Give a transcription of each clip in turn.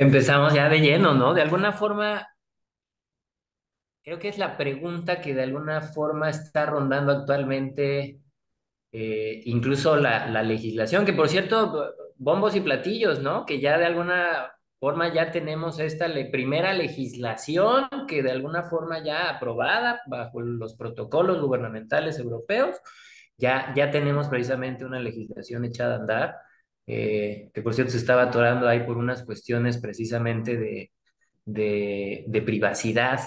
Empezamos ya de lleno, ¿no? De alguna forma, creo que es la pregunta que de alguna forma está rondando actualmente eh, incluso la, legislación, que por cierto, bombos y platillos, ¿no? Que ya de alguna forma ya tenemos esta primera legislación que de alguna forma ya aprobada bajo los protocolos gubernamentales europeos, ya, ya tenemos precisamente una legislación echada a andar eh, que por cierto se estaba atorando ahí por unas cuestiones precisamente de, de, privacidad,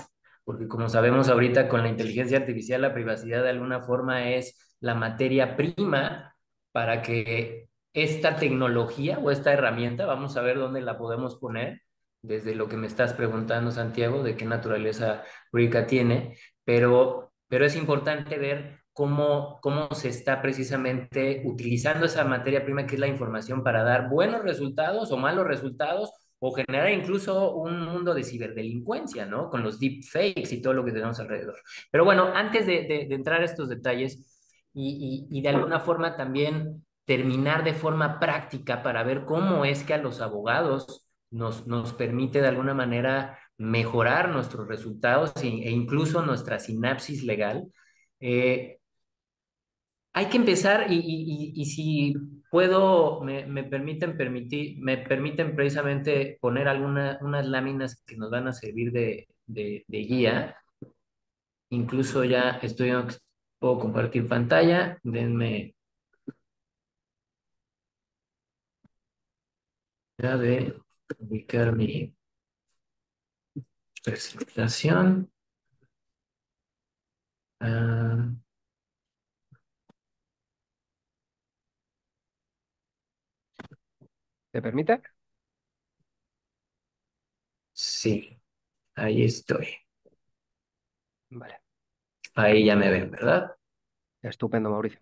porque como sabemos ahorita con la inteligencia artificial, la privacidad de alguna forma es la materia prima para que esta tecnología o esta herramienta, vamos a ver dónde la podemos poner, desde lo que me estás preguntando, Santiago, de qué naturaleza rica tiene, pero, pero es importante ver cómo, cómo se está precisamente utilizando esa materia prima que es la información para dar buenos resultados o malos resultados o generar incluso un mundo de ciberdelincuencia, ¿no? Con los deepfakes y todo lo que tenemos alrededor. Pero bueno, antes de, de, entrar a estos detalles y, y, y de alguna forma también terminar de forma práctica para ver cómo es que a los abogados nos, nos permite de alguna manera mejorar nuestros resultados e, e incluso nuestra sinapsis legal. Eh, hay que empezar y, si puedo, me, permiten permitir, me permiten precisamente poner algunas unas láminas que nos van a servir de, guía. Incluso ya estoy, puedo compartir pantalla, denme ya de ubicar mi presentación. Ah... ¿Te permite? Sí, ahí estoy. Vale. Ahí ya me ven, ¿verdad? Estupendo, Mauricio.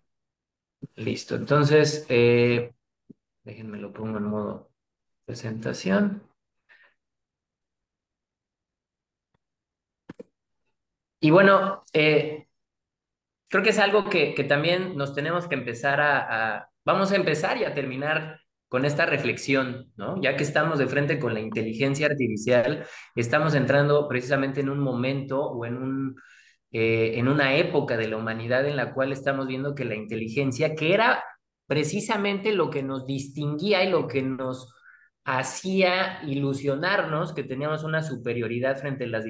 Listo, entonces, eh, déjenme lo pongo en modo presentación. Y bueno, eh, creo que es algo que, que, también nos tenemos que empezar a, a, vamos a empezar y a terminar con esta reflexión, ¿no? Ya que estamos de frente con la inteligencia artificial, estamos entrando precisamente en un momento o en, un, eh, en una época de la humanidad en la cual estamos viendo que la inteligencia, que era precisamente lo que nos distinguía y lo que nos hacía ilusionarnos que teníamos una superioridad frente a las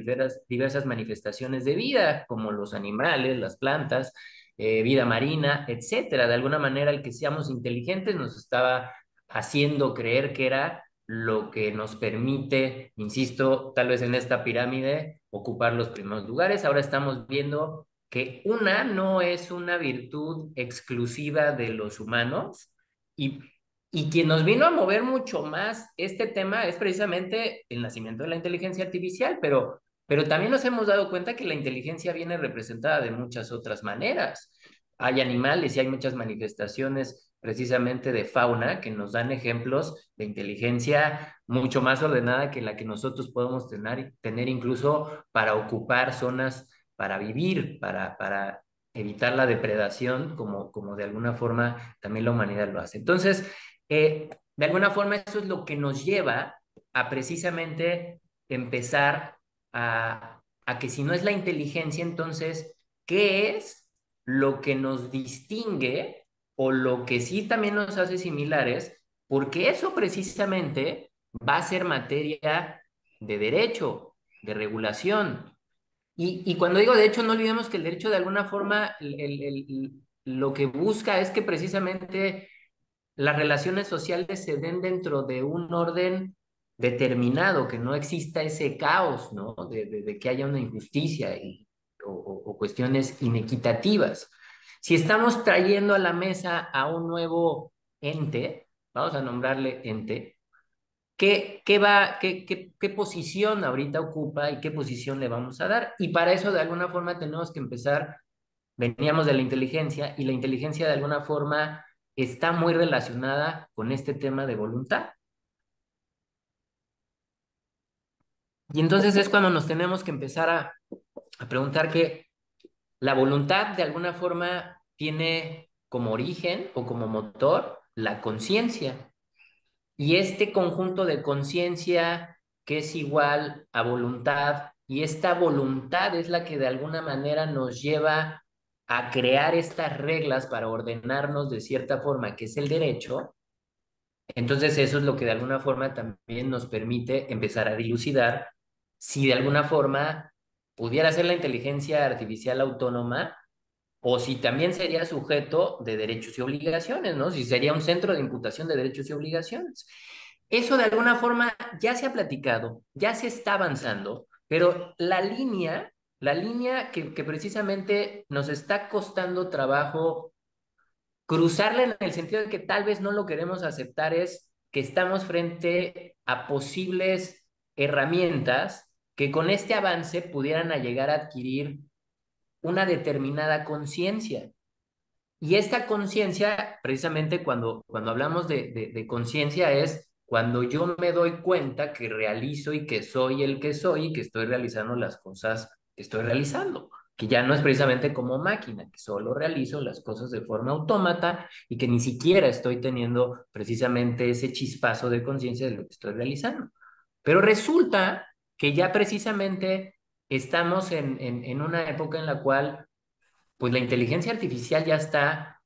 diversas, manifestaciones de vida, como los animales, las plantas, eh, vida marina, etcétera. De alguna manera, el que seamos inteligentes nos estaba haciendo creer que era lo que nos permite, insisto, tal vez en esta pirámide, ocupar los primeros lugares. Ahora estamos viendo que una no es una virtud exclusiva de los humanos y, quien nos vino a mover mucho más este tema es precisamente el nacimiento de la inteligencia artificial, pero, pero también nos hemos dado cuenta que la inteligencia viene representada de muchas otras maneras. Hay animales y hay muchas manifestaciones precisamente de fauna que nos dan ejemplos de inteligencia mucho más ordenada que la que nosotros podemos tener, tener incluso para ocupar zonas para vivir, para, para evitar la depredación, como, como de alguna forma también la humanidad lo hace. Entonces, eh, de alguna forma eso es lo que nos lleva a precisamente empezar a, a que si no es la inteligencia, entonces, ¿qué es lo que nos distingue o lo que sí también nos hace similares, porque eso precisamente va a ser materia de derecho, de regulación. Y, cuando digo derecho, no olvidemos que el derecho de alguna forma lo que busca es que precisamente las relaciones sociales se den dentro de un orden determinado, que no exista ese caos, ¿no? De, que haya una injusticia o, cuestiones inequitativas. Si estamos trayendo a la mesa a un nuevo ente, vamos a nombrarle ente, ¿qué, qué va, qué, posición ahorita ocupa y qué posición le vamos a dar? Y para eso, de alguna forma, tenemos que empezar, veníamos de la inteligencia y la inteligencia, de alguna forma, está muy relacionada con este tema de voluntad. Y entonces es cuando nos tenemos que empezar a, a preguntar qué. La voluntad de alguna forma tiene como origen o como motor la conciencia. Y este conjunto de conciencia que es igual a voluntad, y esta voluntad es la que de alguna manera nos lleva a crear estas reglas para ordenarnos de cierta forma, que es el derecho, entonces eso es lo que de alguna forma también nos permite empezar a dilucidar si de alguna forma pudiera ser la inteligencia artificial autónoma o si también sería sujeto de derechos y obligaciones, ¿no? Si sería un centro de imputación de derechos y obligaciones. Eso de alguna forma ya se ha platicado, ya se está avanzando, pero la línea, la línea que, que precisamente nos está costando trabajo cruzarla en el sentido de que tal vez no lo queremos aceptar es que estamos frente a posibles herramientas que con este avance pudieran llegar a adquirir una determinada conciencia. Y esta conciencia, precisamente cuando, cuando hablamos de, de conciencia, es cuando yo me doy cuenta que realizo y que soy el que soy y que estoy realizando las cosas que estoy realizando, que ya no es precisamente como máquina, que solo realizo las cosas de forma autómata y que ni siquiera estoy teniendo precisamente ese chispazo de conciencia de lo que estoy realizando. Pero resulta que ya precisamente estamos en, una época en la cual pues la inteligencia artificial ya está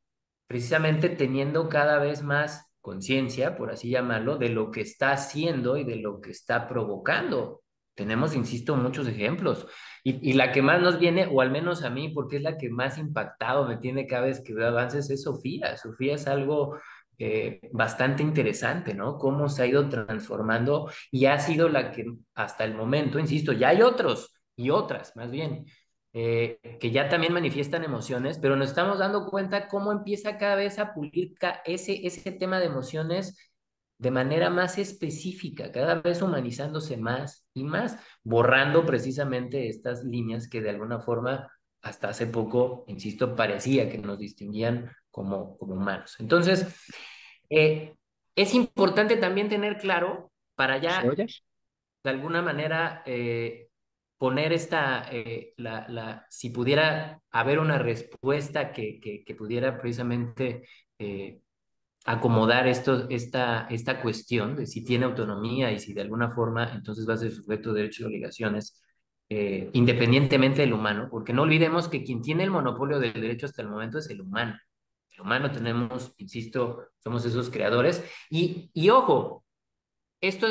precisamente teniendo cada vez más conciencia, por así llamarlo, de lo que está haciendo y de lo que está provocando. Tenemos, insisto, muchos ejemplos. Y, y la que más nos viene, o al menos a mí, porque es la que más impactado me tiene cada vez que veo avances, es Sofía. Sofía es algo eh, bastante interesante, ¿no? Cómo se ha ido transformando y ha sido la que hasta el momento, insisto, ya hay otros y otras, más bien, eh, que ya también manifiestan emociones, pero nos estamos dando cuenta cómo empieza cada vez a pulir ese, ese tema de emociones de manera más específica, cada vez humanizándose más y más, borrando precisamente estas líneas que de alguna forma hasta hace poco, insisto, parecía que nos distinguían como, como humanos. Entonces, eh, es importante también tener claro para ya, de alguna manera, eh, poner esta, eh, la, si pudiera haber una respuesta que, que, pudiera precisamente acomodar esto, esta, esta cuestión de si tiene autonomía y si de alguna forma entonces va a ser sujeto de derechos y obligaciones eh, independientemente del humano, porque no olvidemos que quien tiene el monopolio del derecho hasta el momento es el humano. El humano tenemos, insisto, somos esos creadores. Y, ojo, esto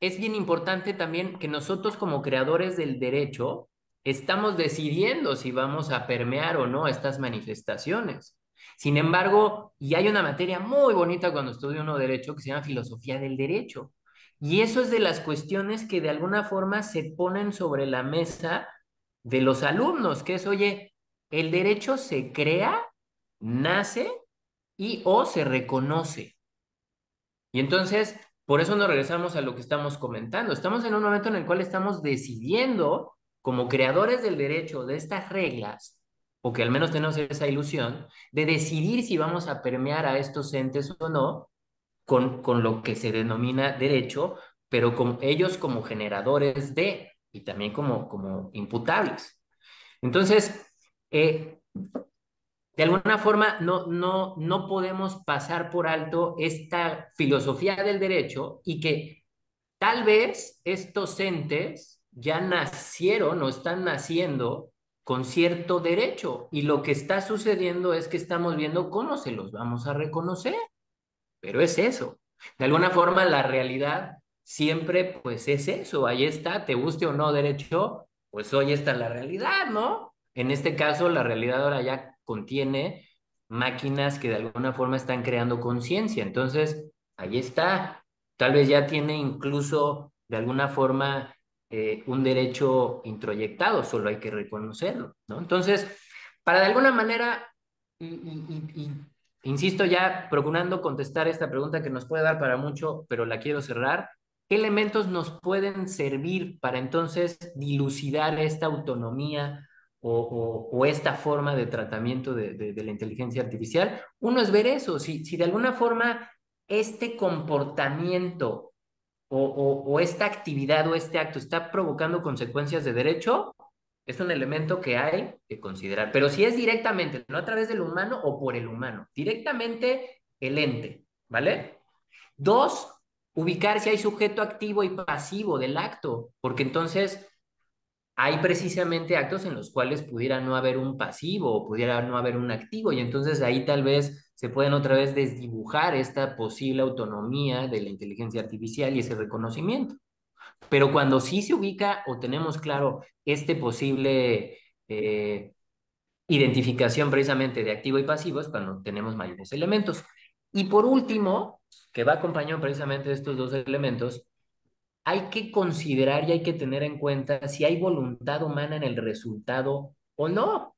es, bien importante también que nosotros como creadores del derecho estamos decidiendo si vamos a permear o no estas manifestaciones. Sin embargo, y hay una materia muy bonita cuando estudio uno derecho que se llama filosofía del derecho. Y eso es de las cuestiones que de alguna forma se ponen sobre la mesa de los alumnos, que es, oye, el derecho se crea, nace y o se reconoce. Y entonces, por eso nos regresamos a lo que estamos comentando. Estamos en un momento en el cual estamos decidiendo, como creadores del derecho, de estas reglas, o que al menos tenemos esa ilusión, de decidir si vamos a permear a estos entes o no, con, lo que se denomina derecho, pero con ellos como generadores de y también como, como imputables. Entonces, eh, de alguna forma, no, no, no podemos pasar por alto esta filosofía del derecho y que tal vez estos entes ya nacieron o están naciendo con cierto derecho y lo que está sucediendo es que estamos viendo cómo se los vamos a reconocer pero es eso. De alguna forma la realidad siempre pues es eso, ahí está, te guste o no derecho, pues hoy está la realidad, ¿no? En este caso la realidad ahora ya contiene máquinas que de alguna forma están creando conciencia, entonces ahí está, tal vez ya tiene incluso de alguna forma eh, un derecho introyectado, solo hay que reconocerlo, ¿no? Entonces, para de alguna manera y, Insisto ya procurando contestar esta pregunta que nos puede dar para mucho, pero la quiero cerrar. ¿Qué elementos nos pueden servir para entonces dilucidar esta autonomía o, esta forma de tratamiento de, la inteligencia artificial? Uno es ver eso, si, de alguna forma este comportamiento o, esta actividad o este acto está provocando consecuencias de derecho, es un elemento que hay que considerar. Pero si es directamente, no a través del humano o por el humano, directamente el ente, ¿vale? Dos, ubicar si hay sujeto activo y pasivo del acto, porque entonces hay precisamente actos en los cuales pudiera no haber un pasivo o pudiera no haber un activo, y entonces ahí tal vez se pueden otra vez desdibujar esta posible autonomía de la inteligencia artificial y ese reconocimiento. Pero cuando sí se ubica o tenemos claro este posible eh, identificación precisamente de activo y pasivo es cuando tenemos mayores elementos. Y por último, que va acompañado precisamente de estos dos elementos, hay que considerar y hay que tener en cuenta si hay voluntad humana en el resultado o no.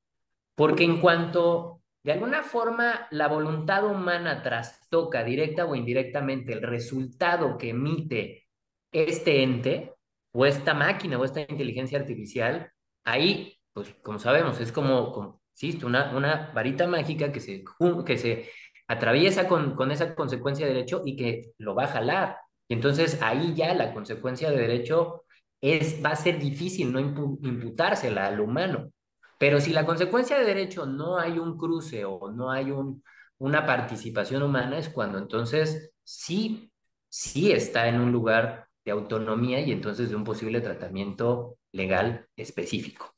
Porque en cuanto de alguna forma la voluntad humana trastoca directa o indirectamente el resultado que emite este ente o esta máquina o esta inteligencia artificial, ahí, pues como sabemos, es como, una, una varita mágica que se, que se atraviesa con, con esa consecuencia de derecho y que lo va a jalar. Y entonces ahí ya la consecuencia de derecho es, va a ser difícil no imputársela al humano. Pero si la consecuencia de derecho no hay un cruce o no hay un, una participación humana, es cuando entonces sí, sí está en un lugar autonomía y entonces de un posible tratamiento legal específico.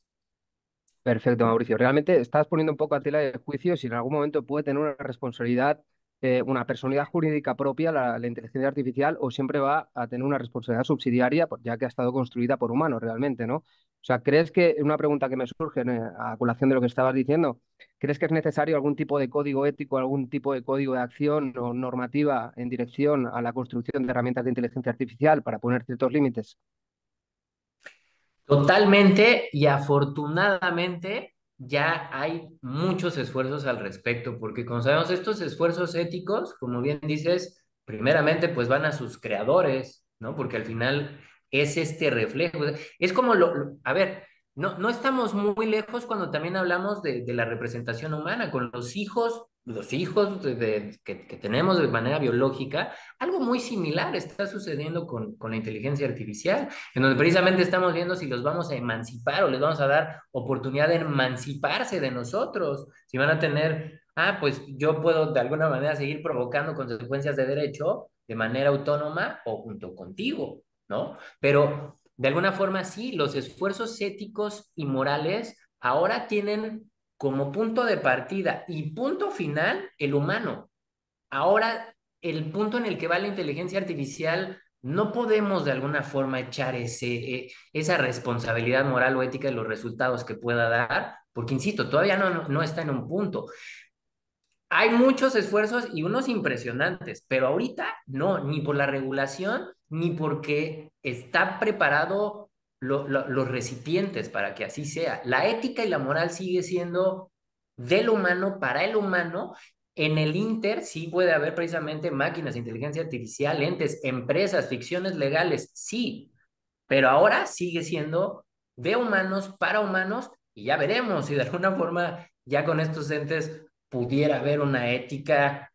Perfecto, Mauricio. Realmente estás poniendo un poco a tela de juicio si en algún momento puede tener una responsabilidad, eh, una personalidad jurídica propia la, la, inteligencia artificial o siempre va a tener una responsabilidad subsidiaria, pues ya que ha estado construida por humanos realmente, ¿no? O sea, ¿crees que, una pregunta que me surge eh, a colación de lo que estabas diciendo, ¿crees que es necesario algún tipo de código ético, algún tipo de código de acción o normativa en dirección a la construcción de herramientas de inteligencia artificial para poner ciertos límites? Totalmente y afortunadamente ya hay muchos esfuerzos al respecto, porque como sabemos, estos esfuerzos éticos, como bien dices, primeramente pues van a sus creadores, ¿no? Porque al final es este reflejo. Es como lo, a ver, no, no estamos muy lejos cuando también hablamos de, la representación humana, con los hijos, los hijos que, tenemos de manera biológica, algo muy similar está sucediendo con, con la inteligencia artificial, en donde precisamente estamos viendo si los vamos a emancipar o les vamos a dar oportunidad de emanciparse de nosotros, si van a tener, ah, pues yo puedo de alguna manera seguir provocando consecuencias de derecho de manera autónoma o junto contigo. Pero de alguna forma sí, los esfuerzos éticos y morales ahora tienen como punto de partida y punto final el humano. Ahora, el punto en el que va la inteligencia artificial, no podemos de alguna forma echar ese, eh, esa responsabilidad moral o ética de los resultados que pueda dar, porque, insisto, todavía no, no está en un punto. Hay muchos esfuerzos y unos impresionantes, pero ahorita no, ni por la regulación, ni porque está preparado los recipientes para que así sea. La ética y la moral sigue siendo del humano para el humano. En el Inter sí puede haber precisamente máquinas, inteligencia artificial, entes, empresas, ficciones legales, sí, pero ahora sigue siendo de humanos para humanos y ya veremos si de alguna forma ya con estos entes pudiera haber una ética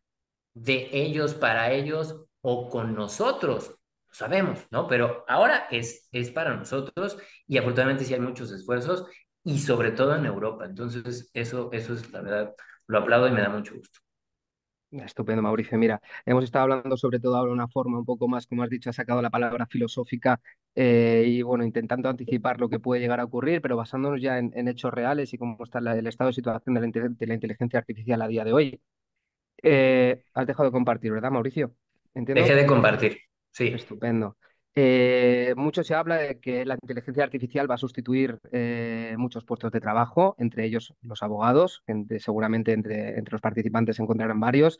de ellos para ellos o con nosotros, sabemos, ¿no? Pero ahora es, es para nosotros y afortunadamente sí hay muchos esfuerzos y sobre todo en Europa. Entonces, eso, eso es la verdad, lo aplaudo y me da mucho gusto. Estupendo, Mauricio. Mira, hemos estado hablando sobre todo ahora de una forma un poco más, como has dicho, has sacado la palabra filosófica eh, y bueno, intentando anticipar lo que puede llegar a ocurrir, pero basándonos ya en, hechos reales y cómo está el estado de situación de la, inteligencia artificial a día de hoy. Eh, has dejado de compartir, ¿verdad, Mauricio? ¿Entiendo? de compartir. Sí. Estupendo. Eh, mucho se habla de que la inteligencia artificial va a sustituir eh, muchos puestos de trabajo, entre ellos los abogados, seguramente entre, los participantes encontrarán varios.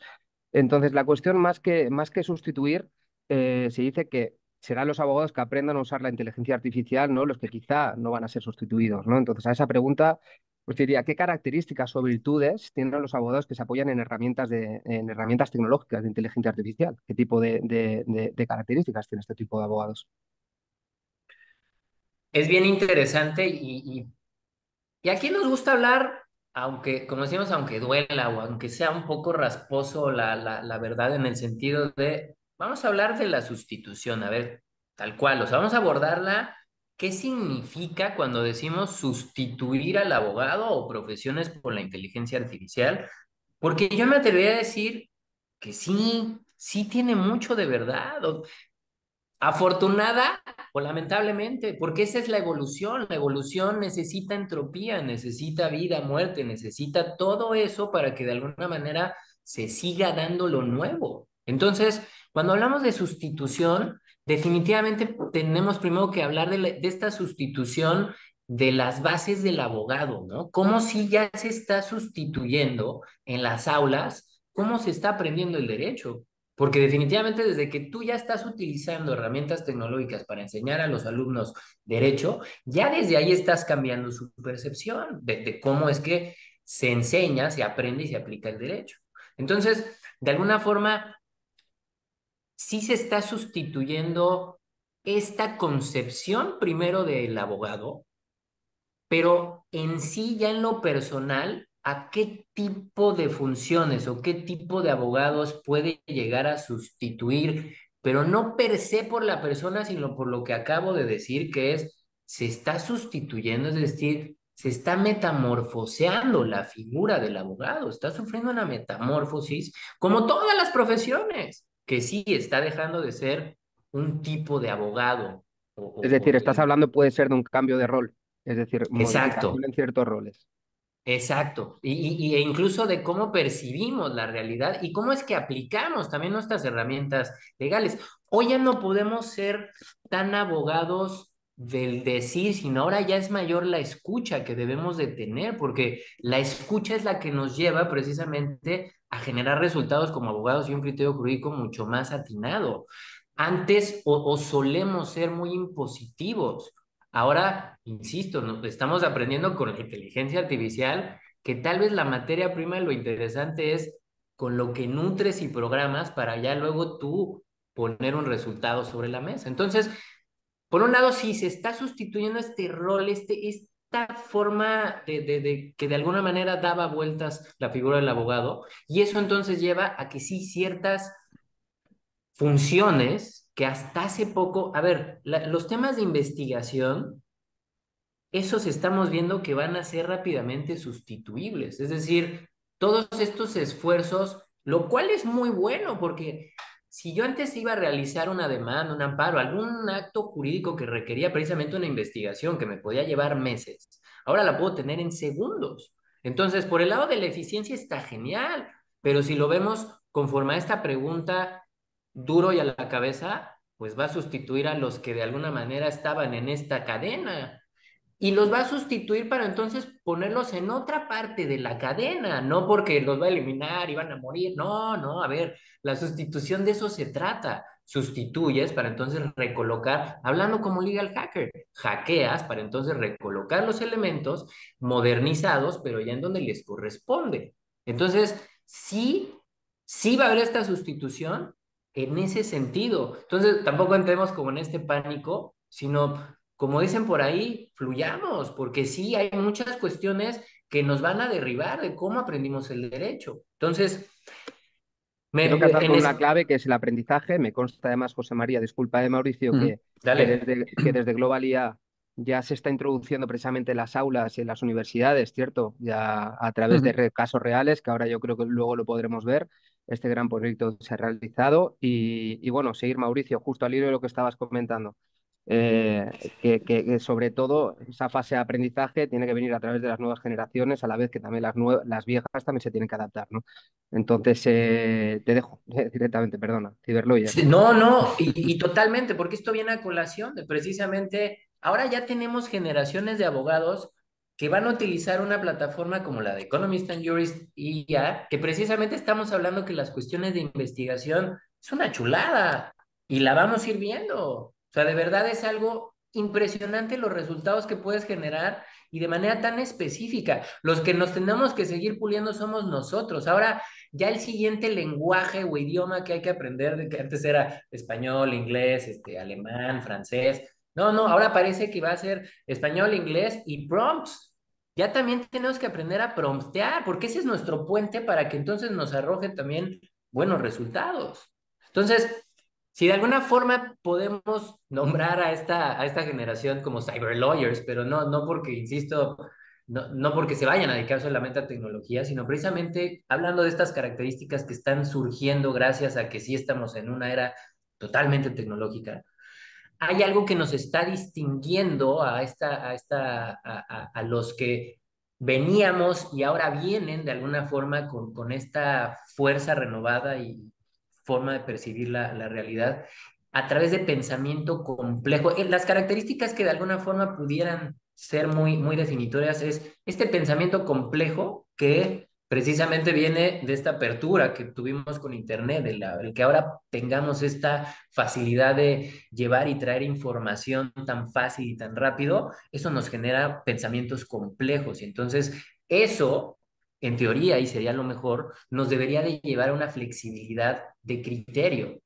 Entonces, la cuestión más que, más que sustituir, eh, se dice que serán los abogados que aprendan a usar la inteligencia artificial, ¿no? Los que quizá no van a ser sustituidos, ¿no? Entonces, a esa pregunta pues diría, ¿qué características o virtudes tienen los abogados que se apoyan en herramientas, en herramientas tecnológicas de inteligencia artificial? ¿Qué tipo de, características tiene este tipo de abogados? Es bien interesante y, y, aquí nos gusta hablar, aunque, como decimos, aunque duela o aunque sea un poco rasposo la, la, la verdad en el sentido de, vamos a hablar de la sustitución, a ver, tal cual, o sea, vamos a abordarla ¿Qué significa cuando decimos sustituir al abogado o profesiones por la inteligencia artificial? Porque yo me atrevería a decir que sí, sí tiene mucho de verdad. Afortunada o lamentablemente, porque esa es la evolución. La evolución necesita entropía, necesita vida, muerte, necesita todo eso para que de alguna manera se siga dando lo nuevo. Entonces, cuando hablamos de sustitución, Definitivamente tenemos primero que hablar de, esta sustitución de las bases del abogado, ¿no? Cómo si ya se está sustituyendo en las aulas, cómo se está aprendiendo el derecho. Porque definitivamente desde que tú ya estás utilizando herramientas tecnológicas para enseñar a los alumnos derecho, ya desde ahí estás cambiando su percepción de cómo es que se enseña, se aprende y se aplica el derecho. Entonces, de alguna forma, sí se está sustituyendo esta concepción primero del abogado, pero en sí ya en lo personal, ¿a qué tipo de funciones o qué tipo de abogados puede llegar a sustituir? Pero no per se por la persona, sino por lo que acabo de decir, que es, se está sustituyendo, es decir, se está metamorfoseando la figura del abogado, está sufriendo una metamorfosis como todas las profesiones que sí está dejando de ser un tipo de abogado. es decir, estás hablando puede ser de un cambio de rol, es decir, exacto. en ciertos roles. Exacto, y, e incluso de cómo percibimos la realidad y cómo es que aplicamos también nuestras herramientas legales. Hoy ya no podemos ser tan abogados del decir, sino ahora ya es mayor la escucha que debemos de tener, porque la escucha es la que nos lleva precisamente a generar resultados como abogados y un criterio jurídico mucho más atinado. Antes o, solemos ser muy impositivos. Ahora, insisto, estamos aprendiendo con la inteligencia artificial que tal vez la materia prima lo interesante es con lo que nutres y programas para ya luego tú poner un resultado sobre la mesa. Entonces, por un lado, si se está sustituyendo este rol, este, este forma de, que de alguna manera daba vueltas la figura del abogado y eso entonces lleva a que sí ciertas funciones que hasta hace poco, a ver, los temas de investigación, esos estamos viendo que van a ser rápidamente sustituibles, es decir, todos estos esfuerzos, lo cual es muy bueno porque si yo antes iba a realizar una demanda, un amparo, algún acto jurídico que requería precisamente una investigación que me podía llevar meses, ahora la puedo tener en segundos. Entonces, por el lado de la eficiencia está genial, pero si lo vemos conforme a esta pregunta duro y a la cabeza, pues va a sustituir a los que de alguna manera estaban en esta cadena y los va a sustituir para entonces ponerlos en otra parte de la cadena, no porque los va a eliminar y van a morir, no, no, a ver, la sustitución de eso se trata, sustituyes para entonces recolocar, hablando como legal hacker, hackeas para entonces recolocar los elementos modernizados, pero ya en donde les corresponde. Entonces, sí, sí va a haber esta sustitución en ese sentido. Entonces, tampoco entremos como en este pánico, sino como dicen por ahí, fluyamos, porque sí hay muchas cuestiones que nos van a derribar de cómo aprendimos el derecho. Entonces, me, Tengo una clave que es el aprendizaje. Me consta además, José María, disculpa de eh, Mauricio, que, desde, que Global ya se está introduciendo precisamente en las aulas y en las universidades, ¿cierto? Ya a través de casos reales, que ahora yo creo que luego lo podremos ver. Este gran proyecto se ha realizado. Y, y bueno, seguir, Mauricio, justo al hilo de lo que estabas comentando. Eh, que, sobre todo esa fase de aprendizaje tiene que venir a través de las nuevas generaciones, a la vez que también las, las viejas también se tienen que adaptar, ¿no? Entonces, eh, te dejo directamente, perdona, Ciberloya. No, no, y, totalmente, porque esto viene a colación de precisamente, ahora ya tenemos generaciones de abogados que van a utilizar una plataforma como la de Economist and Jurist y ya, que precisamente estamos hablando que las cuestiones de investigación es una chulada y la vamos a ir viendo. O sea, de verdad es algo impresionante los resultados que puedes generar y de manera tan específica. Los que nos tenemos que seguir puliendo somos nosotros. Ahora, ya el siguiente lenguaje o idioma que hay que aprender, de que antes era español, inglés, este, alemán, francés. No, no, ahora parece que va a ser español, inglés y prompts. Ya también tenemos que aprender a promptear, porque ese es nuestro puente para que entonces nos arroje también buenos resultados. Entonces, si de alguna forma podemos nombrar a esta, a esta generación como cyber lawyers, pero no, no porque, insisto, no, porque se vayan a dedicar solamente a tecnología, sino precisamente hablando de estas características que están surgiendo gracias a que sí estamos en una era totalmente tecnológica. Hay algo que nos está distinguiendo a, esta, esta, los que veníamos y ahora vienen de alguna forma con, con esta fuerza renovada y, forma de percibir la, realidad a través de pensamiento complejo. Eh, las características que de alguna forma pudieran ser muy, muy definitorias es este pensamiento complejo que precisamente viene de esta apertura que tuvimos con Internet, el, que ahora tengamos esta facilidad de llevar y traer información tan fácil y tan rápido, eso nos genera pensamientos complejos y entonces eso en teoría, y sería lo mejor, nos debería de llevar a una flexibilidad de criterio.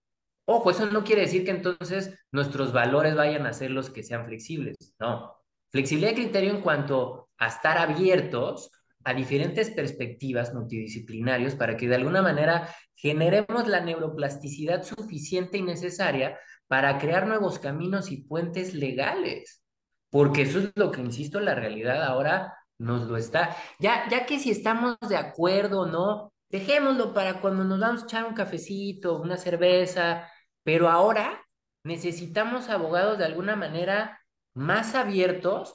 Ojo, eso no quiere decir que entonces nuestros valores vayan a ser los que sean flexibles, no. Flexibilidad de criterio en cuanto a estar abiertos a diferentes perspectivas multidisciplinarias para que de alguna manera generemos la neuroplasticidad suficiente y necesaria para crear nuevos caminos y puentes legales. Porque eso es lo que, insisto, la realidad ahora nos lo está. Ya, ya que si estamos de acuerdo no, dejémoslo para cuando nos vamos a echar un cafecito, una cerveza, pero ahora necesitamos abogados de alguna manera más abiertos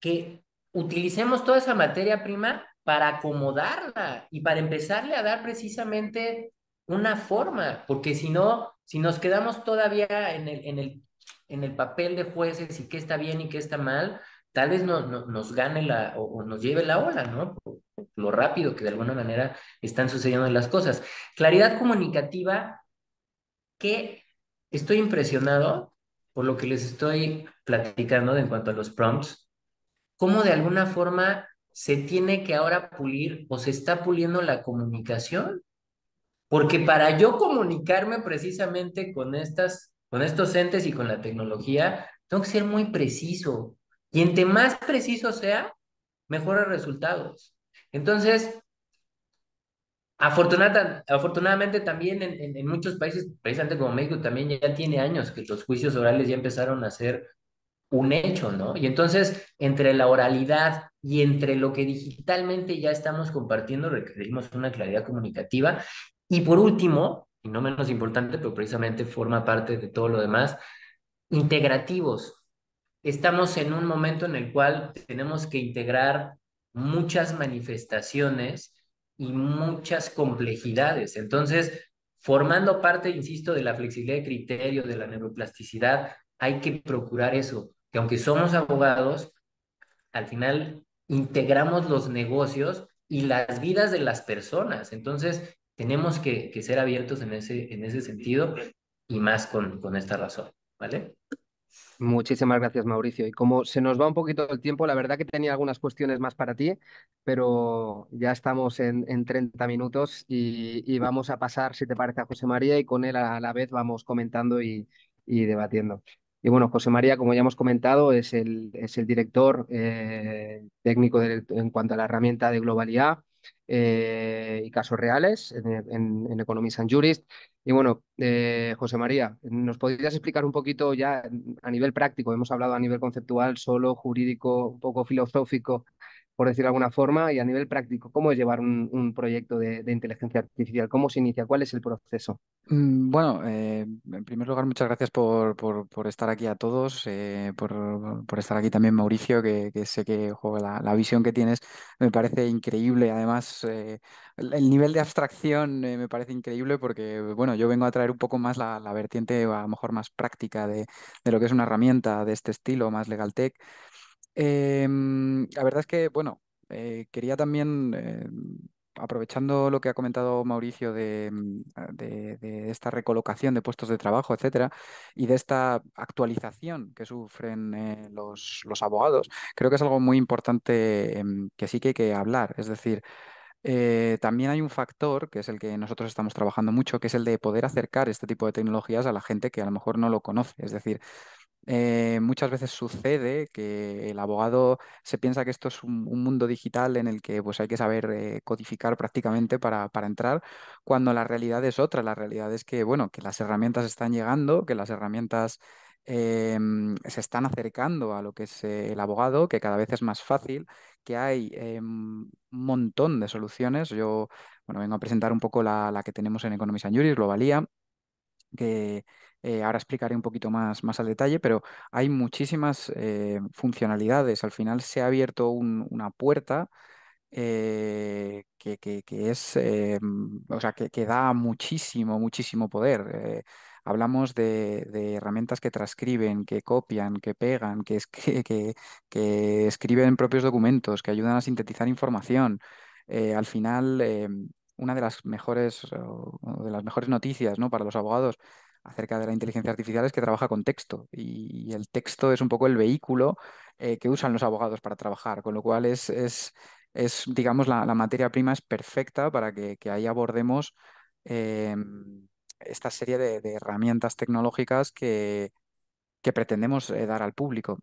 que utilicemos toda esa materia prima para acomodarla y para empezarle a dar precisamente una forma, porque si no, si nos quedamos todavía en el, en el, en el papel de jueces y qué está bien y qué está mal, tal vez no, nos gane la, o, nos lleve la ola, ¿no? lo rápido que de alguna manera están sucediendo las cosas. Claridad comunicativa, que estoy impresionado por lo que les estoy platicando en cuanto a los prompts, cómo de alguna forma se tiene que ahora pulir o se está puliendo la comunicación. Porque para yo comunicarme precisamente con, estas, con estos entes y con la tecnología, tengo que ser muy preciso, y entre más preciso sea, mejores resultados. Entonces, afortunadamente también en, en, muchos países, precisamente como México, también ya tiene años que los juicios orales ya empezaron a ser un hecho, ¿no? Y entonces, entre la oralidad y entre lo que digitalmente ya estamos compartiendo, requerimos una claridad comunicativa. Y por último, y no menos importante, pero precisamente forma parte de todo lo demás, integrativos, estamos en un momento en el cual tenemos que integrar muchas manifestaciones y muchas complejidades. Entonces, formando parte, insisto, de la flexibilidad de criterio, de la neuroplasticidad, hay que procurar eso, que aunque somos abogados, al final integramos los negocios y las vidas de las personas. Entonces, tenemos que, ser abiertos en ese, en ese sentido y más con, con esta razón, ¿vale? Muchísimas gracias, Mauricio. Y como se nos va un poquito el tiempo, la verdad que tenía algunas cuestiones más para ti, pero ya estamos en, en 30 minutos y, vamos a pasar, si te parece, a José María y con él a la vez vamos comentando y, debatiendo. Y bueno, José María, como ya hemos comentado, es el, es el director eh, técnico en cuanto a la herramienta de Globalidad eh, y casos reales en, en, and Jurist. Y bueno, eh, José María, ¿nos podrías explicar un poquito ya a nivel práctico? Hemos hablado a nivel conceptual, solo jurídico, un poco filosófico, por decir de alguna forma, y a nivel práctico, ¿cómo es llevar un, proyecto de, inteligencia artificial? ¿Cómo se inicia? ¿Cuál es el proceso? Mm, bueno, eh, en primer lugar, muchas gracias por, por, estar aquí a todos, eh, por, por, estar aquí también Mauricio, que, sé que la, la, visión que tienes me parece increíble. Además, eh, el nivel de abstracción me parece increíble porque, bueno, yo vengo a traer un poco más la, la vertiente, a lo mejor más práctica de, de lo que es una herramienta de este estilo, más legal tech. Em, la verdad es que, bueno, eh, quería también, eh, aprovechando lo que ha comentado Mauricio mm, ah, de, esta recolocación de puestos de trabajo, etcétera, y de esta actualización que sufren eh, los, abogados, creo que es algo muy importante em, que sí que hay que hablar. Es decir, también hay un factor, que es el que nosotros estamos trabajando mucho, que es el de poder acercar este tipo de tecnologías a la gente que a lo mejor no lo conoce. Es decir, eh, muchas veces sucede que el abogado se piensa que esto es un, mundo digital en el que pues, hay que saber eh, codificar prácticamente para, entrar, cuando la realidad es otra. La realidad es que, bueno, que las herramientas están llegando, que las herramientas eh, se están acercando a lo que es el abogado, que cada vez es más fácil, que hay un montón de soluciones. Yo, bueno, vengo a presentar un poco la, que tenemos en Economist and Juris, Globalía, que eh, ahora explicaré un poquito más, más al detalle, pero hay muchísimas eh, funcionalidades. Al final se ha abierto una puerta eh, que, es, o sea, que, que, da muchísimo, muchísimo poder. hablamos de, herramientas que transcriben, que copian, que pegan, que, es, que, escriben propios documentos, que ayudan a sintetizar información. al final, una de las mejores, de las mejores noticias para los abogados acerca de la inteligencia artificial es que trabaja con texto y, el texto es un poco el vehículo eh, que usan los abogados para trabajar, con lo cual es, es, digamos, la, materia prima es perfecta para que, ahí abordemos eh, esta serie de, herramientas tecnológicas que, que pretendemos eh, dar al público.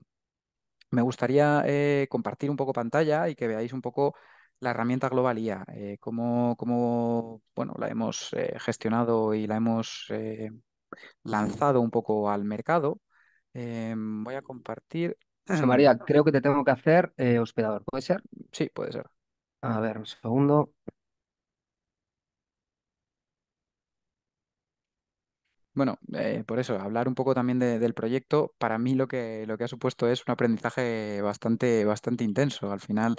Me gustaría compartir un poco pantalla y que veáis un poco la herramienta Globalía, cómo, cómo, bueno, la hemos gestionado y la hemos lanzado un poco al mercado. Eh, voy a compartir. Mm. María, creo que te tengo que hacer eh, hospedador, ¿puede ser? Sí, puede ser. A ver, un segundo. Bueno, eh, por eso, hablar un poco también del proyecto, para mí lo que, lo que ha supuesto es un aprendizaje bastante, bastante intenso. Al final,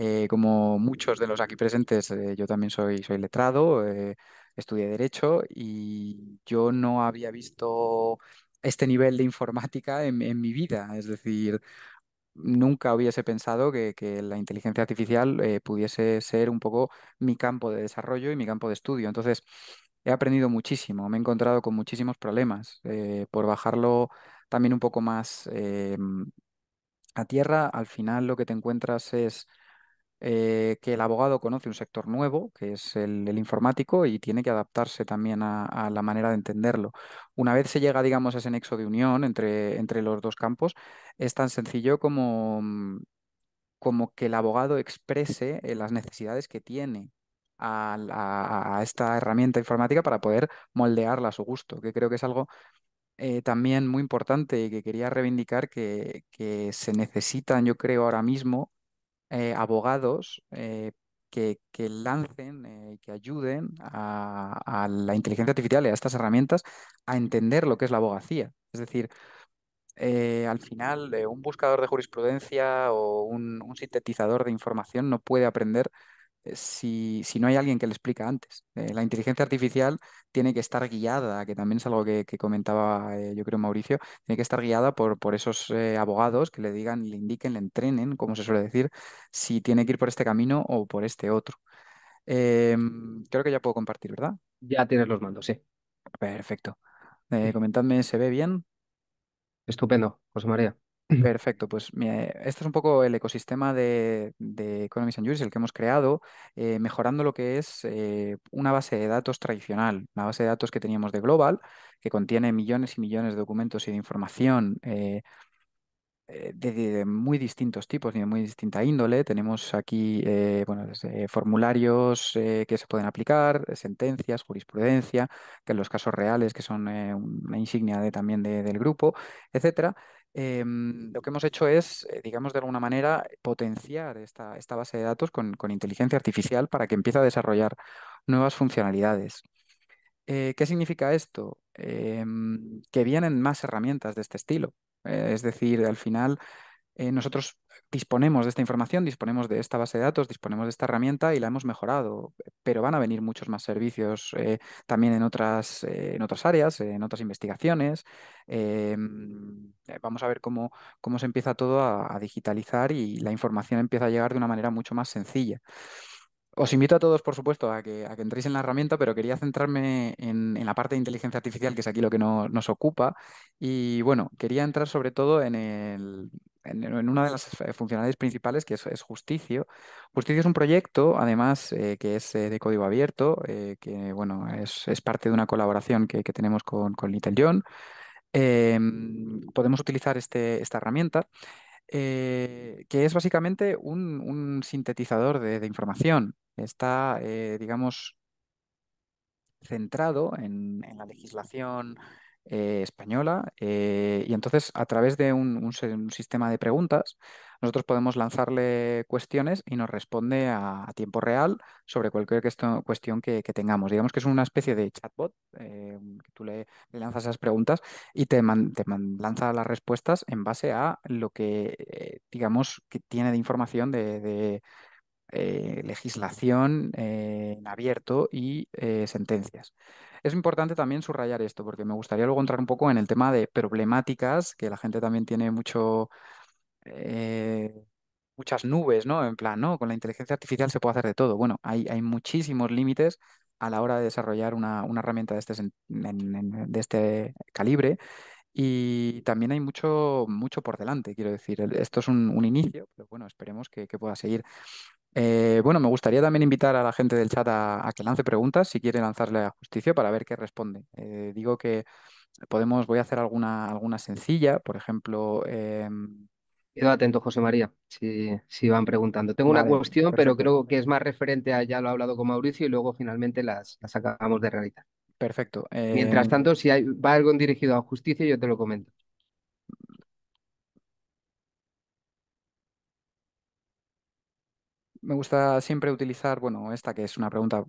eh, como muchos de los aquí presentes, eh, yo también soy, soy letrado, eh, estudié Derecho y yo no había visto este nivel de informática en, mi vida. Es decir, nunca hubiese pensado que la inteligencia artificial pudiese ser un poco mi campo de desarrollo y mi campo de estudio. Entonces, he aprendido muchísimo, me he encontrado con muchísimos problemas. por bajarlo también un poco más em, a tierra, al final lo que te encuentras es eh, que el abogado conoce un sector nuevo, que es el, informático, y tiene que adaptarse también a, la manera de entenderlo. Una vez se llega, digamos, a ese nexo de unión entre, entre los dos campos, es tan sencillo como, mm, como que el abogado exprese eh, las necesidades que tiene a, esta herramienta informática para poder moldearla a su gusto, que creo que es algo eh, también muy importante y que quería reivindicar que se necesitan, yo creo, ahora mismo eh, abogados eh, que, lancen y eh, que ayuden a, la inteligencia artificial y a estas herramientas a entender lo que es la abogacía. Es decir, al final un buscador de jurisprudencia o un, sintetizador de información no puede aprender eh, si, no hay alguien que le explica antes. Eh, la inteligencia artificial tiene que estar guiada, que también es algo que, comentaba eh, yo creo Mauricio, tiene que estar guiada por, por esos abogados que le digan, le indiquen, le entrenen, como se suele decir, si tiene que ir por este camino o por este otro. Em, creo que ya puedo compartir, ¿verdad? Ya tienes los mandos, sí. Perfecto. comentadme, ¿se ve bien? Estupendo, José María. Perfecto, pues eh, este es un poco el ecosistema de, de Economies and Juris, el que hemos creado, eh, mejorando lo que es eh, una base de datos tradicional, una base de datos que teníamos de Global, que contiene millones y millones de documentos y de información de, muy distintos tipos y de muy distinta índole. Tenemos aquí bueno, formularios que se pueden aplicar, sentencias, jurisprudencia, que en los casos reales, que son una insignia de, también del grupo, etcétera. Em, lo que hemos hecho es, eh, digamos de alguna manera, potenciar esta, esta base de datos con, inteligencia artificial para que empiece a desarrollar nuevas funcionalidades. Eh, ¿Qué significa esto? Em, que vienen más herramientas de este estilo. Eh, es decir, al final eh, nosotros disponemos de esta información, disponemos de esta base de datos, disponemos de esta herramienta y la hemos mejorado, pero van a venir muchos más servicios eh, también en otras, eh, en otras áreas, en otras investigaciones. Em, vamos a ver cómo, cómo se empieza todo a, digitalizar y la información empieza a llegar de una manera mucho más sencilla. Os invito a todos, por supuesto, a que, que, entréis en la herramienta, pero quería centrarme en, la parte de inteligencia artificial, que es aquí lo que nos ocupa. Y bueno, quería entrar sobre todo en el, en, una de las eh, funcionalidades principales, que es, es Justicio. Justicio es un proyecto, además, eh, que es eh, de código abierto, que bueno, es, parte de una colaboración que, tenemos con, con Little John. Em, podemos utilizar este, esta herramienta. que es básicamente un, sintetizador de, información. Está, digamos, centrado en la legislación eh, española. Eh, y entonces, a través de un, sistema de preguntas, nosotros podemos lanzarle cuestiones y nos responde a, tiempo real sobre cualquier cuestión que, tengamos. Digamos que es una especie de chatbot, eh, que tú le, lanzas esas preguntas y te, lanza las respuestas en base a lo que, digamos, que tiene de información de eh, legislación eh, en abierto y eh, sentencias. Es importante también subrayar esto, porque me gustaría luego entrar un poco en el tema de problemáticas, que la gente también tiene mucho, muchas nubes, ¿no? En plan, ¿no? Con la inteligencia artificial se puede hacer de todo. Bueno, hay, hay muchísimos límites a la hora de desarrollar una, herramienta de este, de este calibre. Y también hay mucho, mucho por delante, quiero decir. Esto es un, inicio, pero bueno, esperemos que, que, pueda seguir. Eh, bueno, me gustaría también invitar a la gente del chat a, que lance preguntas, si quiere lanzarle a Justicia, para ver qué responde. Eh, digo que podemos, voy a hacer alguna, alguna sencilla, por ejemplo... Em, Quedo atento, José María, si, si van preguntando. Tengo una cuestión, pero creo que es más referente a ya lo he hablado con Mauricio y luego finalmente las, las acabamos de realizar. Perfecto. Mientras em, tanto, si hay, va algo dirigido a justicia, yo te lo comento. me gusta siempre utilizar, bueno, esta que es una pregunta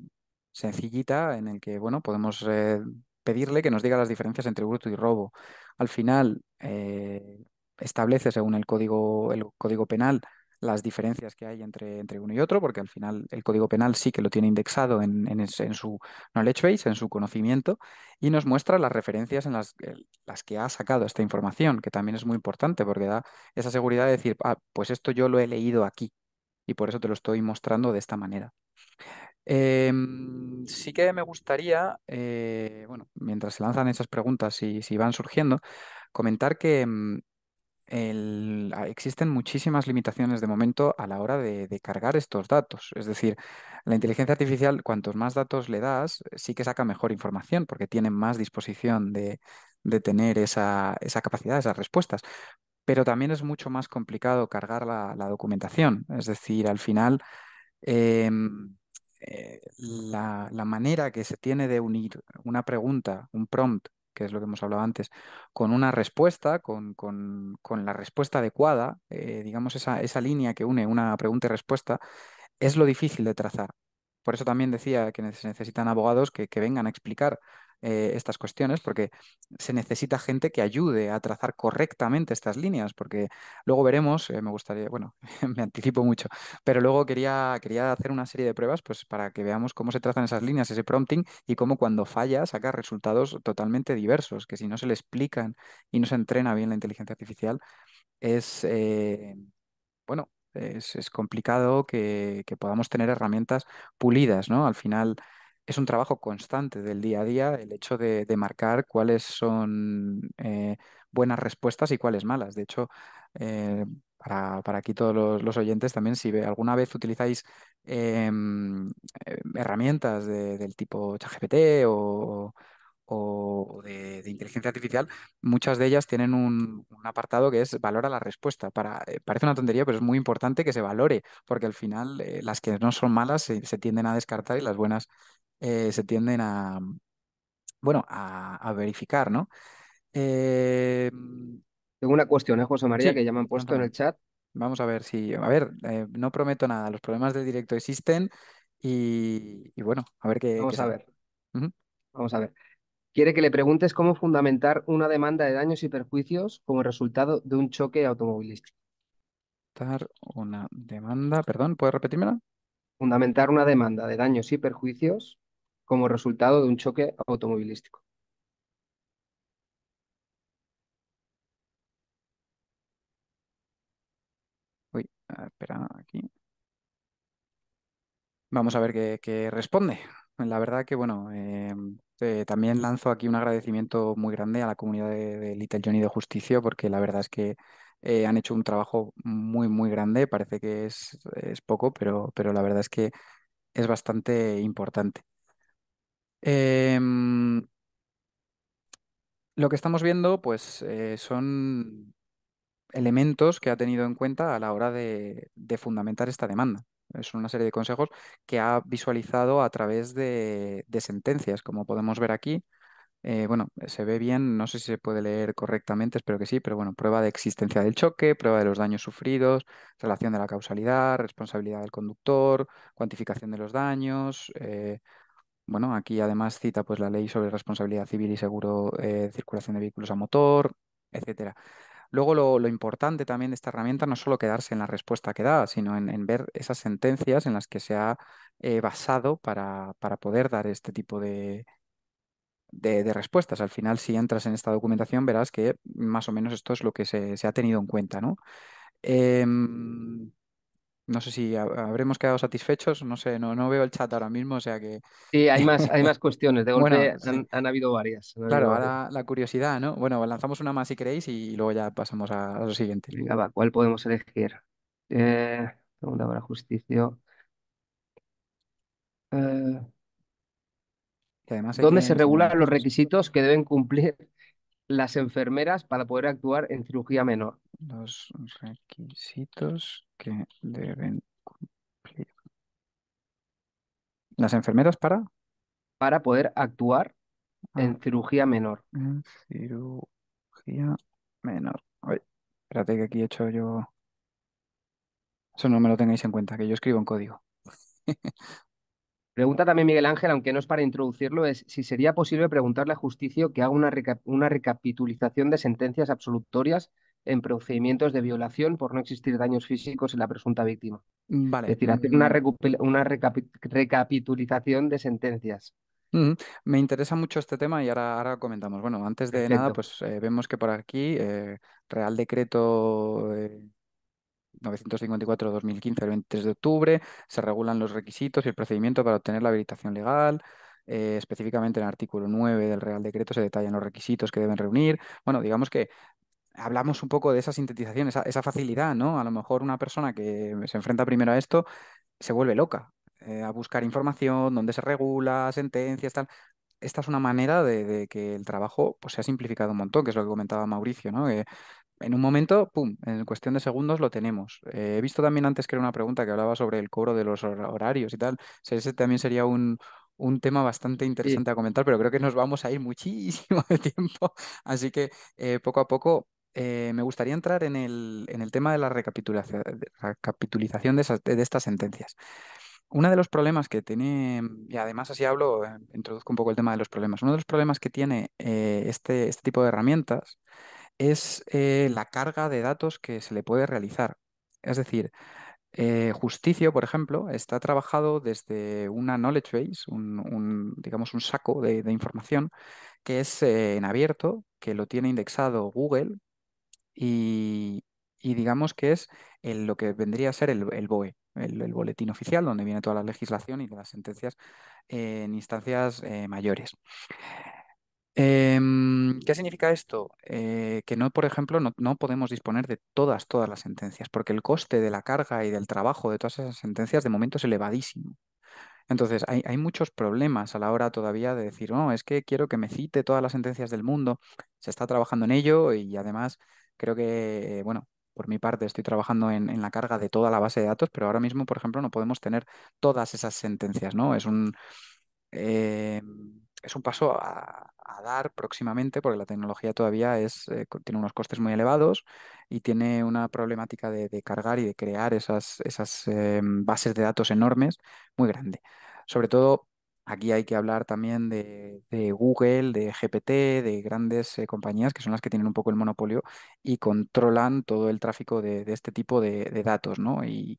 sencillita en el que, bueno, podemos eh, pedirle que nos diga las diferencias entre bruto y robo. Al final, eh, establece según el código, el código penal las diferencias que hay entre, entre uno y otro, porque al final el código penal sí que lo tiene indexado en, su knowledge base, en su conocimiento, y nos muestra las referencias en las, eh, las, que ha sacado esta información, que también es muy importante porque da esa seguridad de decir, ah, pues esto yo lo he leído aquí, y por eso te lo estoy mostrando de esta manera. Em, sí que me gustaría, eh, bueno, mientras se lanzan esas preguntas y si van surgiendo, comentar que mm, ah, existen muchísimas limitaciones de momento a la hora de, cargar estos datos. Es decir, la inteligencia artificial, cuantos más datos le das, sí que saca mejor información porque tiene más disposición de, tener esa, esa, capacidad, esas respuestas pero también es mucho más complicado cargar la, documentación. Es decir, al final, em, eh, la, manera que se tiene de unir una pregunta, un prompt, que es lo que hemos hablado antes, con una respuesta, con, la respuesta adecuada, eh, digamos, esa, línea que une una pregunta y respuesta, es lo difícil de trazar. Por eso también decía que se necesitan abogados que vengan a explicar eh, estas cuestiones, porque se necesita gente que ayude a trazar correctamente estas líneas, porque luego veremos, eh, me gustaría, bueno, me anticipo mucho, pero luego quería, quería hacer una serie de pruebas pues, para que veamos cómo se trazan esas líneas, ese prompting, y cómo cuando falla saca resultados totalmente diversos, que si no se le explican y no se entrena bien la inteligencia artificial, es, eh, bueno, es, complicado que, que podamos tener herramientas pulidas, ¿no? Al final es un trabajo constante del día a día el hecho de, marcar cuáles son eh, buenas respuestas y cuáles malas. De hecho, eh, para, aquí todos los, oyentes también, si alguna vez utilizáis em, eh, herramientas del tipo ChatGPT o, o de, inteligencia artificial, muchas de ellas tienen un, apartado que es valora la respuesta. parece una tontería, pero es muy importante que se valore, porque al final las que no son malas se tienden a descartar y las buenas eh, se tienden a, bueno, a, verificar, ¿no? Eh, Tengo una cuestión, ¿eh, José María, que ya me han puesto en el chat. Vamos a ver si, a ver, no prometo nada, los problemas de directo existen y, bueno, a ver qué. Vamos a ver. Vamos a ver. Quiere que le preguntes cómo fundamentar una demanda de daños y perjuicios como resultado de un choque automovilístico. Una demanda, perdón, ¿puedes repetírmela? Fundamentar una demanda de daños y perjuicios como resultado de un choque automovilístico. Uy, espera, aquí. Vamos a ver qué, responde. La verdad que, bueno, em, eh, también lanzo aquí un agradecimiento muy grande a la comunidad de, Little Johnny de Justicia, porque la verdad es que eh, han hecho un trabajo muy, muy grande. Parece que es, poco, pero, pero la verdad es que es bastante importante. Em, lo que estamos viendo, pues, eh, son elementos que ha tenido en cuenta a la hora de, fundamentar esta demanda. Es una serie de consejos que ha visualizado a través de, sentencias, como podemos ver aquí. Eh, bueno, se ve bien, no sé si se puede leer correctamente, espero que sí, pero bueno, prueba de existencia del choque, prueba de los daños sufridos, relación de la causalidad, responsabilidad del conductor, cuantificación de los daños, eh, bueno, aquí además cita pues la ley sobre responsabilidad civil y seguro eh, circulación de vehículos a motor, etcétera. Luego lo, importante también de esta herramienta no es solo quedarse en la respuesta que da, sino en, ver esas sentencias en las que se ha eh, basado para, para, poder dar este tipo de, respuestas. Al final, si entras en esta documentación, verás que más o menos esto es lo que se, ha tenido en cuenta, ¿no? Em, no sé si habremos quedado satisfechos, no sé, no, no veo el chat ahora mismo, o sea que... Sí, hay más, hay más cuestiones, de golpe han, habido varias. claro, ahora la curiosidad, ¿no? Bueno, lanzamos una más si queréis y luego ya pasamos a, lo siguiente. Venga, va, ¿cuál podemos elegir? pregunta eh, para justicia. Eh, ¿Dónde se regulan los requisitos que deben cumplir las enfermeras para poder actuar en cirugía menor. Los requisitos que deben cumplir. ¿Las enfermeras para? Para poder actuar ah. en cirugía menor. En cirugía menor. espérate que aquí he hecho yo... Eso no me lo tengáis en cuenta, que yo escribo en código. Pregunta también Miguel Ángel, aunque no es para introducirlo, es si sería posible preguntarle a Justicio que haga una, una recapitulización de sentencias absolutorias en procedimientos de violación por no existir daños físicos en la presunta víctima. Vale. Es decir, hacer una, mm. una recapitulización de sentencias. Mm, me interesa mucho este tema y ahora, ahora comentamos. Bueno, antes de nada, pues eh, vemos que por aquí eh, Real Decreto eh, 954-2015 el 23 de octubre, se regulan los requisitos y el procedimiento para obtener la habilitación legal. Eh, específicamente en el artículo 9 del Real Decreto se detallan los requisitos que deben reunir. Bueno, digamos que hablamos un poco de esa sintetización, esa, facilidad, ¿no? A lo mejor una persona que se enfrenta primero a esto se vuelve loca eh, a buscar información, dónde se regula, sentencias, tal esta es una manera de, que el trabajo pues, se ha simplificado un montón, que es lo que comentaba Mauricio, ¿no? en un momento, pum, en cuestión de segundos lo tenemos. Eh, he visto también antes que era una pregunta que hablaba sobre el cobro de los horarios y tal. ese también sería un, tema bastante interesante a comentar, pero creo que nos vamos a ir muchísimo de tiempo. Así que eh, poco a poco eh, me gustaría entrar en el, en el tema de la recapitulización de, estas sentencias. Uno de los problemas que tiene, y además así hablo, introduzco un poco el tema de los problemas, uno de los problemas que tiene este, este tipo de herramientas es eh, la carga de datos que se le puede realizar. Es decir, justicia eh, Justicio, por ejemplo, está trabajado desde una knowledge base, un, digamos un saco de, información que es eh, en abierto, que lo tiene indexado Google y, digamos que es lo que vendría a ser el, BOE, el, boletín oficial, donde viene toda la legislación y las sentencias en instancias mayores. Em, ¿Qué significa esto? Eh, que no, por ejemplo, no, podemos disponer de todas, todas las sentencias, porque el coste de la carga y del trabajo de todas esas sentencias de momento es elevadísimo. Entonces, hay, muchos problemas a la hora todavía de decir, no, es que quiero que me cite todas las sentencias del mundo. Se está trabajando en ello y además creo que, eh, bueno, por mi parte estoy trabajando en, la carga de toda la base de datos, pero ahora mismo, por ejemplo, no podemos tener todas esas sentencias, ¿no? Es un... Em, es un paso a, dar próximamente porque la tecnología todavía es, eh, tiene unos costes muy elevados y tiene una problemática de, cargar y de crear esas, esas em, bases de datos enormes muy grande. Sobre todo Aquí hay que hablar también de, Google, de GPT, de grandes eh, compañías que son las que tienen un poco el monopolio y controlan todo el tráfico de, este tipo de, datos, ¿no? Y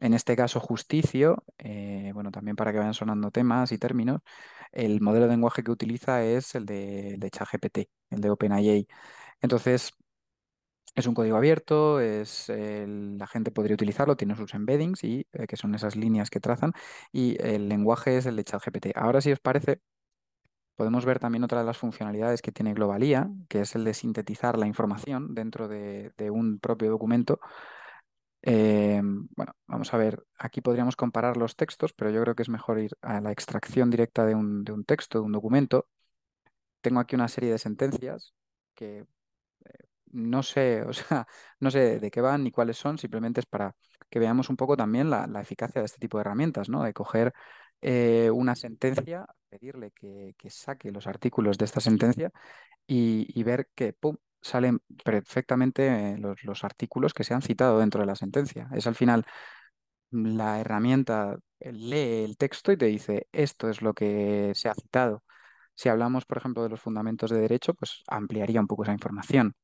en este caso, Justicio, eh, bueno, también para que vayan sonando temas y términos, el modelo de lenguaje que utiliza es el de, de ChatGPT, el de OpenAI. Entonces, es un código abierto, es, eh, la gente podría utilizarlo, tiene sus embeddings, y, eh, que son esas líneas que trazan, y el lenguaje es el de ChatGPT. Ahora, si os parece, podemos ver también otra de las funcionalidades que tiene Globalia, que es el de sintetizar la información dentro de, un propio documento. Eh, bueno, vamos a ver, aquí podríamos comparar los textos, pero yo creo que es mejor ir a la extracción directa de un, de un texto, de un documento. Tengo aquí una serie de sentencias que no sé, o sea, no sé de qué van ni cuáles son, simplemente es para que veamos un poco también la, eficacia de este tipo de herramientas, ¿no? De coger eh, una sentencia, pedirle que, saque los artículos de esta sentencia y, ver que, salen perfectamente los, artículos que se han citado dentro de la sentencia. Es al final la herramienta lee el texto y te dice, esto es lo que se ha citado. Si hablamos, por ejemplo, de los fundamentos de derecho, pues ampliaría un poco esa información.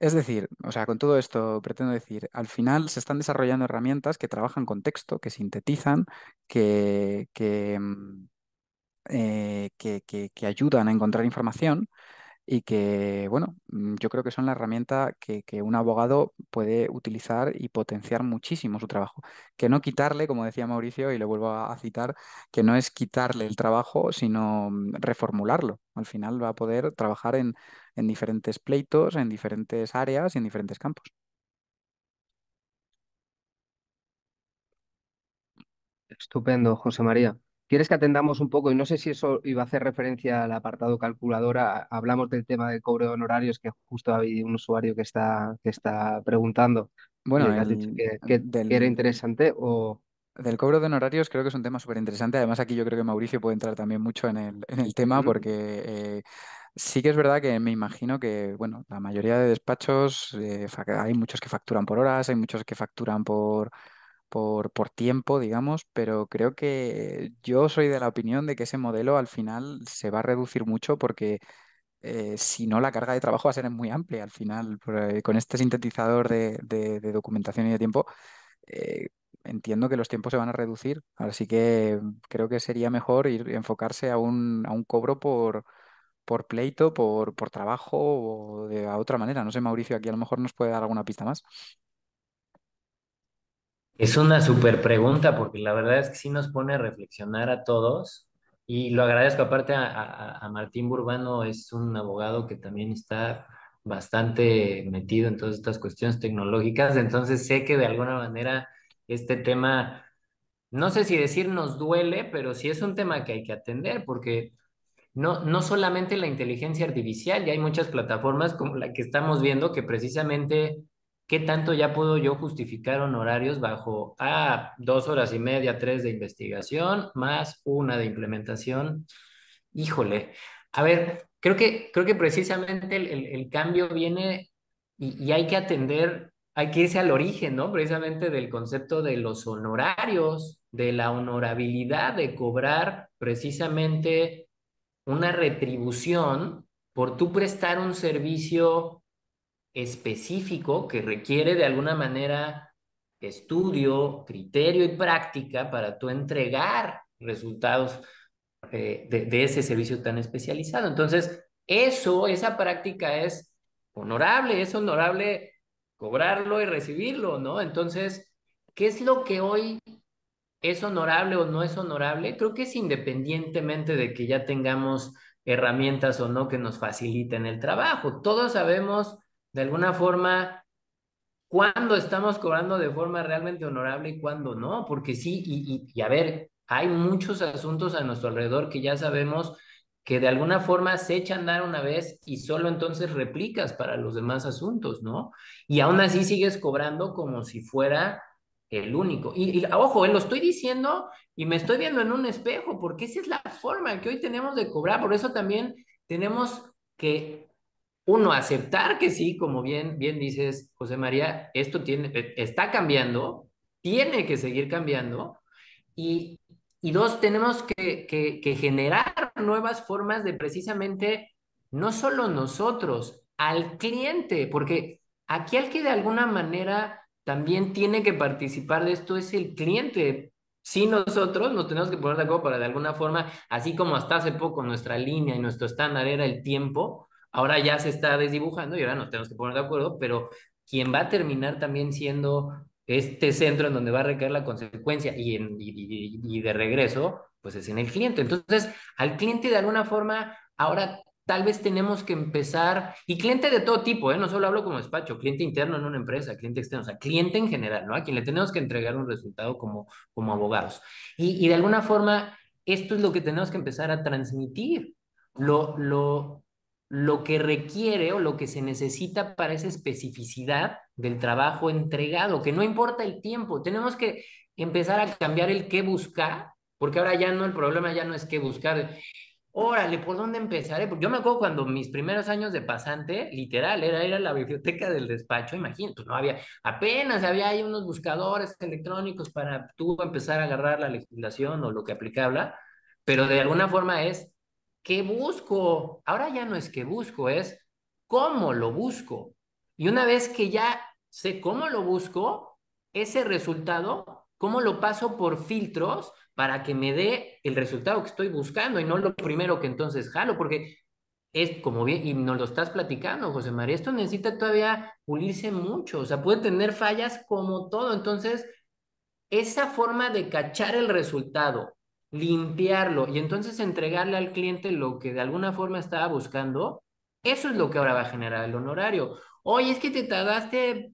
Es decir, o sea, con todo esto pretendo decir, al final se están desarrollando herramientas que trabajan con texto, que sintetizan, que mm, eh, ayudan a encontrar información y que, bueno, mm, yo creo que son la herramienta que, un abogado puede utilizar y potenciar muchísimo su trabajo. Que no quitarle, como decía Mauricio, y lo vuelvo a citar, que no es quitarle el trabajo, sino mm, reformularlo. Al final va a poder trabajar en, en diferentes pleitos, en diferentes áreas y en diferentes campos. Estupendo, José María. ¿Quieres que atendamos un poco? Y no sé si eso iba a hacer referencia al apartado calculadora. Hablamos del tema del cobro de honorarios, que justo hay un usuario que está, que está preguntando. Bueno, era interesante Del cobro de honorarios creo que es un tema súper interesante. Además, aquí yo creo que Mauricio puede entrar también mucho en el, en el tema porque... Eh, sí que es verdad que me imagino que, bueno, la mayoría de despachos, eh, hay muchos que facturan por horas, hay muchos que facturan por, por, tiempo, digamos, pero creo que yo soy de la opinión de que ese modelo al final se va a reducir mucho porque eh, si no la carga de trabajo va a ser muy amplia al final. Eh, con este sintetizador de, documentación y de tiempo, eh, entiendo que los tiempos se van a reducir, así que creo que sería mejor ir, enfocarse a un, a un cobro por, por pleito, por, por trabajo o de otra manera. No sé, Mauricio, aquí a lo mejor nos puede dar alguna pista más. Es una súper pregunta porque la verdad es que sí nos pone a reflexionar a todos y lo agradezco aparte a, a, a Martín Burbano, es un abogado que también está bastante metido en todas estas cuestiones tecnológicas, entonces sé que de alguna manera este tema, no sé si decir nos duele, pero sí es un tema que hay que atender porque no, no solamente la inteligencia artificial, ya hay muchas plataformas como la que estamos viendo que precisamente ¿qué tanto ya puedo yo justificar honorarios bajo, ah, dos horas y media, tres de investigación, más una de implementación? Híjole, a ver, creo que, creo que precisamente el, cambio viene y, y, hay que atender, hay que irse al origen, ¿no? Precisamente del concepto de los honorarios, de la honorabilidad de cobrar precisamente una retribución por tú prestar un servicio específico que requiere de alguna manera estudio, criterio y práctica para tú entregar resultados eh, de, de ese servicio tan especializado. Entonces, eso, esa práctica es honorable, es honorable cobrarlo y recibirlo, ¿no? Entonces, ¿qué es lo que hoy es honorable o no es honorable? Creo que es independientemente de que ya tengamos herramientas o no que nos faciliten el trabajo. Todos sabemos de alguna forma cuándo estamos cobrando de forma realmente honorable y cuándo no, porque sí, y, a ver, hay muchos asuntos a nuestro alrededor que ya sabemos que de alguna forma se echan a dar una vez y solo entonces replicas para los demás asuntos, ¿no? Y aún así sigues cobrando como si fuera el único. Y, ojo, eh, lo estoy diciendo y me estoy viendo en un espejo, porque esa es la forma que hoy tenemos de cobrar. Por eso también tenemos que uno, aceptar que sí, como bien, bien dices, José María, esto tiene, eh, está cambiando, tiene que seguir cambiando. Y, dos, tenemos que, generar nuevas formas de precisamente, no solo nosotros, al cliente, porque aquí al que de alguna manera también tiene que participar de esto es el cliente. Si nosotros nos tenemos que poner de acuerdo para de alguna forma, así como hasta hace poco nuestra línea y nuestro estándar era el tiempo, Ahora ya se está desdibujando y ahora nos tenemos que poner de acuerdo, pero quien va a terminar también siendo este centro en donde va a recaer la consecuencia y, de regreso, pues es en el cliente. Entonces, al cliente de alguna forma, ahora tal vez tenemos que empezar, y cliente de todo tipo, ¿eh? no solo hablo como despacho, cliente interno en una empresa, cliente externo, o sea, cliente en general, ¿no? A quien le tenemos que entregar un resultado como, como abogados. Y, de alguna forma, esto es lo que tenemos que empezar a transmitir. Lo, lo, lo que requiere o lo que se necesita para esa especificidad del trabajo entregado, que no importa el tiempo, tenemos que empezar a cambiar el qué buscar, porque ahora ya no, el problema ya no es qué buscar, órale, ¿por dónde empezaré? Porque eh? yo me acuerdo cuando mis primeros años de pasante, literal, era ir a la biblioteca del despacho, imagínate, no había, apenas había ahí unos buscadores electrónicos para tú empezar a agarrar la legislación o lo que aplicaba, pero de alguna forma es ¿qué busco? Ahora ya no es que busco, es cómo lo busco. Y una vez que ya sé cómo lo busco, ese resultado, cómo lo paso por filtros para que me dé el resultado que estoy buscando y no lo primero que entonces jalo, porque es como bien, y nos lo estás platicando, José María, esto necesita todavía pulirse mucho, o sea, puede tener fallas como todo, entonces, esa forma de cachar el resultado limpiarlo y entonces entregarle al cliente lo que de alguna forma estaba buscando, eso es lo que ahora va a generar el honorario. Oye, es que te tardaste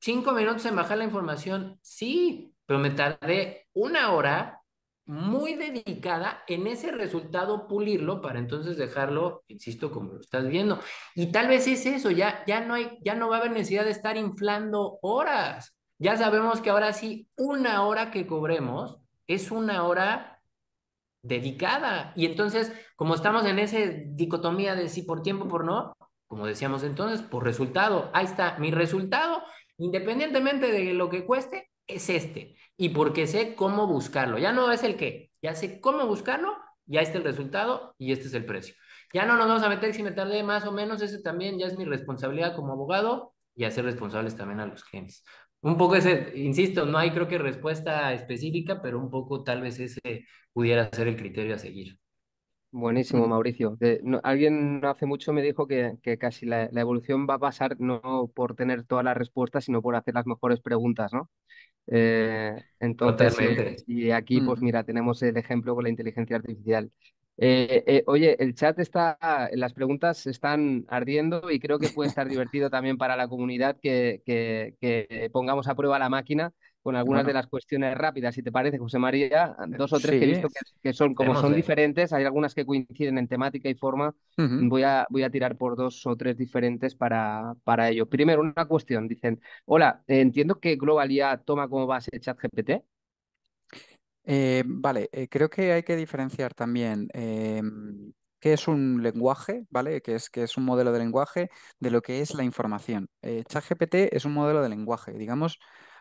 cinco minutos en bajar la información. Sí, pero me tardé una hora muy dedicada en ese resultado pulirlo para entonces dejarlo, insisto, como lo estás viendo. Y tal vez es eso, ya, ya, no, hay, ya no va a haber necesidad de estar inflando horas. Ya sabemos que ahora sí, una hora que cobremos es una hora dedicada. Y entonces, como estamos en esa dicotomía de si por tiempo, por no, como decíamos entonces, por resultado, ahí está, mi resultado, independientemente de lo que cueste, es este. Y porque sé cómo buscarlo, ya no es el qué, ya sé cómo buscarlo, ya está el resultado y este es el precio. Ya no nos vamos a meter si me tardé más o menos, ese también ya es mi responsabilidad como abogado y hacer responsables también a los clientes un poco ese, insisto, no hay creo que respuesta específica, pero un poco tal vez ese pudiera ser el criterio a seguir. Buenísimo, Mauricio. no, alguien hace mucho me dijo que, casi la, evolución va a pasar no por tener todas las respuestas, sino por hacer las mejores preguntas, ¿no? Eh, entonces, y aquí, pues mira, tenemos el ejemplo con la inteligencia artificial. Eh, eh, oye, el chat está, las preguntas están ardiendo y creo que puede estar divertido también para la comunidad que, pongamos a prueba la máquina con algunas de las cuestiones rápidas, si te parece, José María, dos o tres que he visto que, son, como son diferentes, hay algunas que coinciden en temática y forma, voy, a, voy a tirar por dos o tres diferentes para, para ello. Primero, una cuestión, dicen, hola, entiendo que globalidad toma como base el chat GPT eh, vale, eh, creo que hay que diferenciar también em, qué es un lenguaje, ¿vale? Que es, que es un modelo de lenguaje de lo que es la información. Eh, ChatGPT es un modelo de lenguaje, digamos.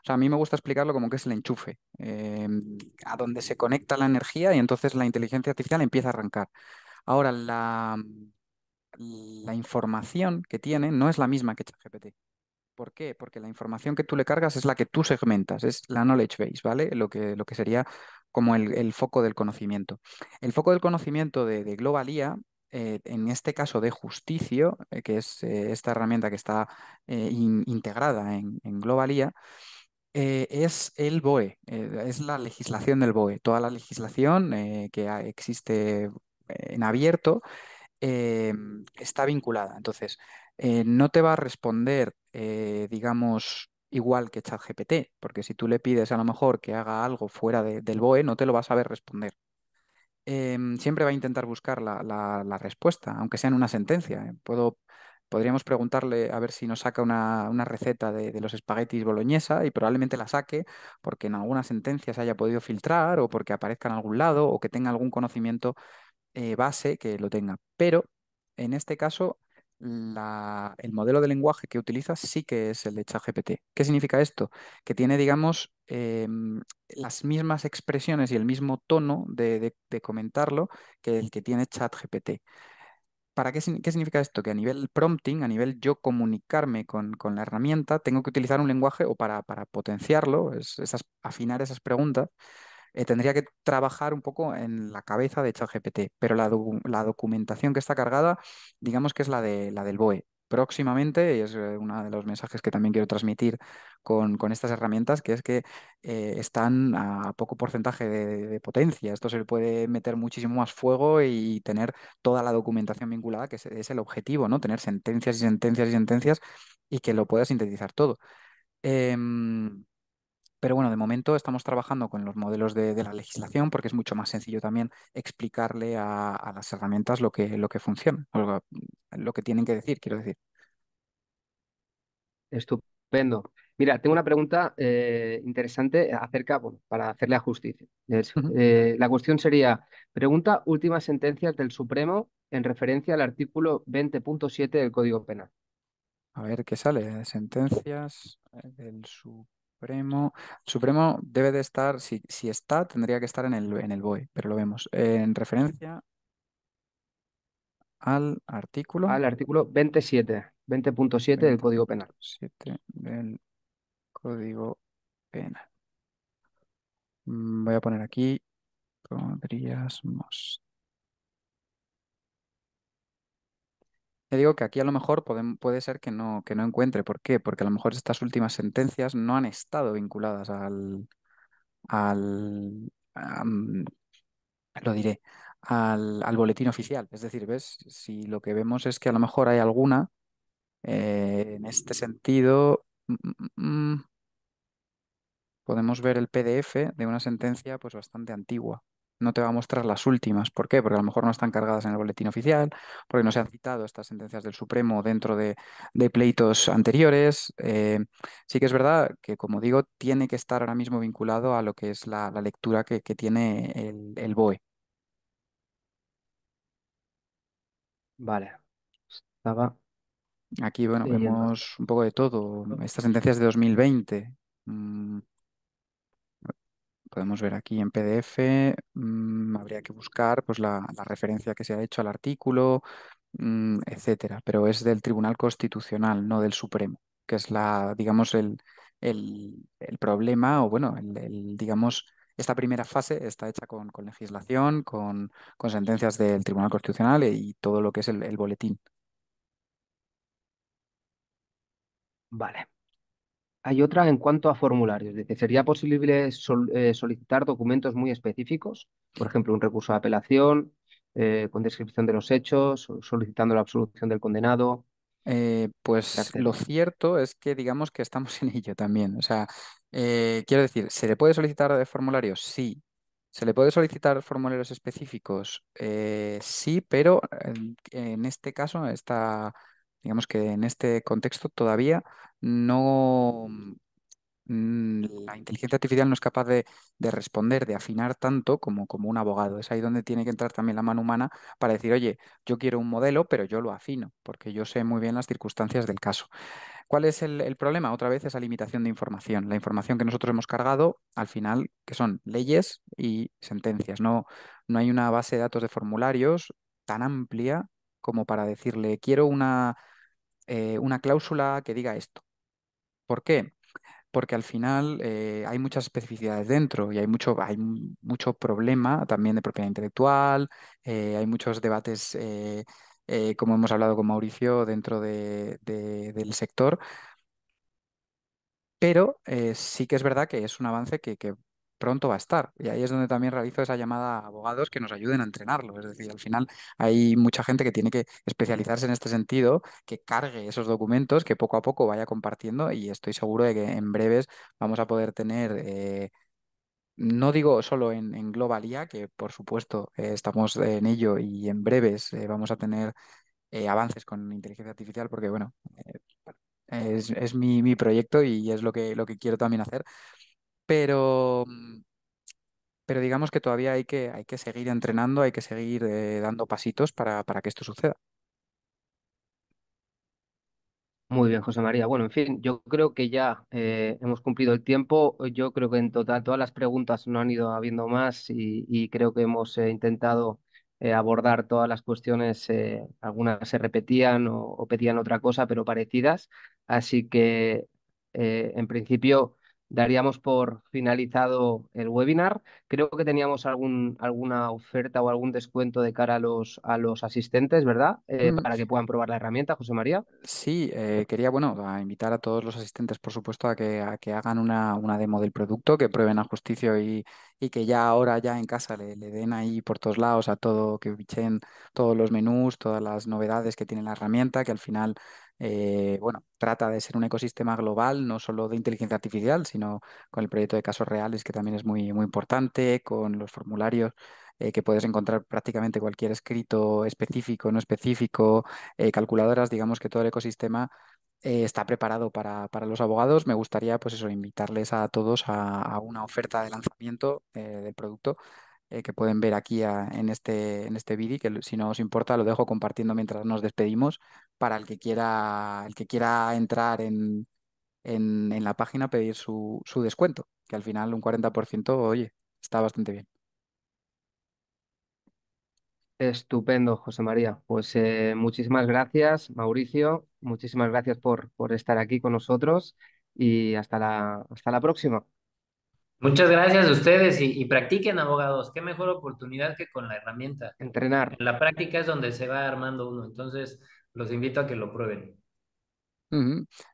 a mí me gusta explicarlo como que es el enchufe, em, a donde se conecta la energía y entonces la inteligencia artificial empieza a arrancar. Ahora, la, la información que tiene no es la misma que ChatGPT. ¿Por qué? Porque la información que tú le cargas es la que tú segmentas, es la knowledge base, ¿vale? Lo que, lo que sería como el, foco del conocimiento. El foco del conocimiento de, Globalía, eh, en este caso de justicia, eh, que es eh, esta herramienta que está integrada en, Globalía, es el BOE, es la legislación del BOE, toda la legislación que existe en abierto está vinculada. Entonces, no te va a responder, digamos, igual que ChatGPT, porque si tú le pides a lo mejor que haga algo fuera del BOE, no te lo va a saber responder. Em, siempre va a intentar buscar la, respuesta, aunque sea en una sentencia. ¿eh? Puedo, podríamos preguntarle a ver si nos saca una, receta de, los espaguetis boloñesa y probablemente la saque porque en alguna sentencia se haya podido filtrar o porque aparezca en algún lado o que tenga algún conocimiento eh, base que lo tenga. Pero en este caso el modelo de lenguaje que utiliza sí que es el de ChatGPT. ¿Qué significa esto? Que tiene, digamos, em, las mismas expresiones y el mismo tono de, comentarlo que el que tiene ChatGPT. ¿Para qué, significa esto? Que a nivel prompting, a nivel yo comunicarme con, la herramienta, tengo que utilizar un lenguaje o para, potenciarlo, afinar esas preguntas, eh, tendría que trabajar un poco en la cabeza de ChatGPT, pero la, documentación que está cargada, digamos que es la, de, la del BOE. Próximamente, y es eh, uno de los mensajes que también quiero transmitir con, estas herramientas, que es que eh, están a poco porcentaje de, potencia. Esto se le puede meter muchísimo más fuego y tener toda la documentación vinculada, que es, el objetivo, ¿no? Tener sentencias y sentencias y sentencias y que lo pueda sintetizar todo. Em, pero bueno, de momento estamos trabajando con los modelos de, la legislación porque es mucho más sencillo también explicarle a, las herramientas lo que, lo que funciona, lo que tienen que decir, quiero decir. Estupendo. Mira, tengo una pregunta eh, interesante acerca, bueno, para hacerle a justicia. Eh, la cuestión sería, pregunta últimas sentencias del Supremo en referencia al artículo 20.7 del Código Penal. A ver qué sale. Sentencias eh, del Supremo. Supremo, Supremo debe de estar, si, si está, tendría que estar en el, en el BOE, pero lo vemos. En referencia al artículo. Al artículo 27, 20.7 del Código Penal. 7 del Código Penal. Mm, voy a poner aquí, podríamos Te digo que aquí a lo mejor puede, ser que no, que no encuentre. ¿Por qué? Porque a lo mejor estas últimas sentencias no han estado vinculadas al. al mm, lo diré. Al, boletín oficial. Es decir, ¿ves? Si lo que vemos es que a lo mejor hay alguna eh, en este sentido. Mm, mm, podemos ver el PDF de una sentencia pues bastante antigua no te va a mostrar las últimas. ¿Por qué? Porque a lo mejor no están cargadas en el boletín oficial, porque no se han citado estas sentencias del Supremo dentro de, pleitos anteriores. Eh, sí que es verdad que, como digo, tiene que estar ahora mismo vinculado a lo que es la, lectura que, tiene el, BOE. Vale. Estaba. Aquí, bueno, vemos un poco de todo. Estas sentencias de 2020 podemos ver aquí en PDF, mm, habría que buscar pues, la, referencia que se ha hecho al artículo, mm, etcétera, pero es del Tribunal Constitucional, no del Supremo, que es la, digamos, el, problema, o bueno, digamos, esta primera fase está hecha con, con legislación, con, con, sentencias del Tribunal Constitucional y todo lo que es el boletín. Vale hay otra en cuanto a formularios. ¿sería posible eh, solicitar documentos muy específicos? Por ejemplo, un recurso de apelación, eh, con descripción de los hechos, solicitando la absolución del condenado. Eh, pues lo cierto es que digamos que estamos en ello también. O sea, quiero decir, ¿se le puede solicitar formularios? Sí. ¿Se le puede solicitar formularios específicos? sí, pero en este caso está Digamos que en este contexto todavía no mm, la inteligencia artificial no es capaz de, responder, de afinar tanto como, como un abogado. Es ahí donde tiene que entrar también la mano humana para decir, oye, yo quiero un modelo, pero yo lo afino, porque yo sé muy bien las circunstancias del caso. ¿Cuál es el, problema? Otra vez esa limitación de información. La información que nosotros hemos cargado, al final, que son leyes y sentencias. No, no hay una base de datos de formularios tan amplia como para decirle, quiero una, eh, una cláusula que diga esto. ¿Por qué? Porque al final eh, hay muchas especificidades dentro y hay mucho, hay mucho problema también de propiedad intelectual, eh, hay muchos debates, como hemos hablado con Mauricio, dentro del sector. Pero sí que es verdad que es un avance que pronto va a estar. Y ahí es donde también realizo esa llamada a abogados que nos ayuden a entrenarlo. Es decir, al final hay mucha gente que tiene que especializarse en este sentido, que cargue esos documentos, que poco a poco vaya compartiendo y estoy seguro de que en breves vamos a poder tener... Eh, no digo solo en, en Globalia, que por supuesto eh, estamos en ello y en breves eh, vamos a tener avances con inteligencia artificial, porque bueno, es, mi, proyecto y es lo que, lo que quiero también hacer, pero, mm, pero digamos que todavía hay que, hay que seguir entrenando, hay que seguir eh, dando pasitos para, que esto suceda. Muy bien, José María. Bueno, en fin, yo creo que ya eh, hemos cumplido el tiempo. Yo creo que en total todas las preguntas no han ido habiendo más y, creo que hemos eh, intentado abordar todas las cuestiones. algunas se repetían o, pedían otra cosa, pero parecidas. Así que, en principio, daríamos por finalizado el webinar. Creo que teníamos algún, alguna oferta o algún descuento de cara a los, a los asistentes, ¿verdad? Eh, mm, para que puedan probar la herramienta, José María. Sí, eh, quería, bueno, invitar a todos los asistentes, por supuesto, a que, que hagan una, una, demo del producto, que prueben a justicia y, y que ya ahora, ya en casa, le, den ahí por todos lados a todo, que bichen todos los menús, todas las novedades que tiene la herramienta, que al final eh, bueno, trata de ser un ecosistema global, no solo de inteligencia artificial, sino con el proyecto de casos reales, que también es muy, muy importante, con los formularios eh, que puedes encontrar prácticamente cualquier escrito específico, no específico, eh, calculadoras, digamos que todo el ecosistema está preparado para, los abogados. Me gustaría, pues eso, invitarles a todos a, a una oferta de lanzamiento del producto eh, que pueden ver aquí en este, en este vídeo, que si no os importa lo dejo compartiendo mientras nos despedimos, para el que quiera, el que quiera entrar en, en, la página, pedir su, su descuento, que al final un 40%, oye, está bastante bien. Estupendo, José María. Pues eh, muchísimas gracias, Mauricio. Muchísimas gracias por, por estar aquí con nosotros y hasta la, hasta la próxima. Muchas gracias a ustedes y, practiquen, abogados. Qué mejor oportunidad que con la herramienta. Entrenar. la práctica es donde se va armando uno, entonces los invito a que lo prueben.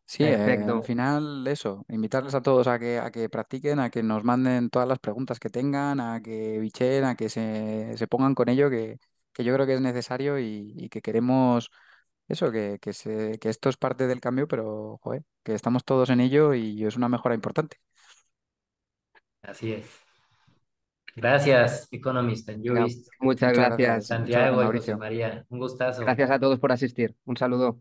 Sí, eh, perfecto. al final eso, invitarles a todos a que, a que practiquen, a que nos manden todas las preguntas que tengan, a que bichen, a que se, pongan con ello, que, que, yo creo que es necesario y, que queremos eso, que, que, que esto es parte del cambio, pero que estamos todos en ello y es una mejora importante. Así es. Gracias, Economist Muchas gracias. Santiago y María, un gustazo. Gracias a todos por asistir. Un saludo.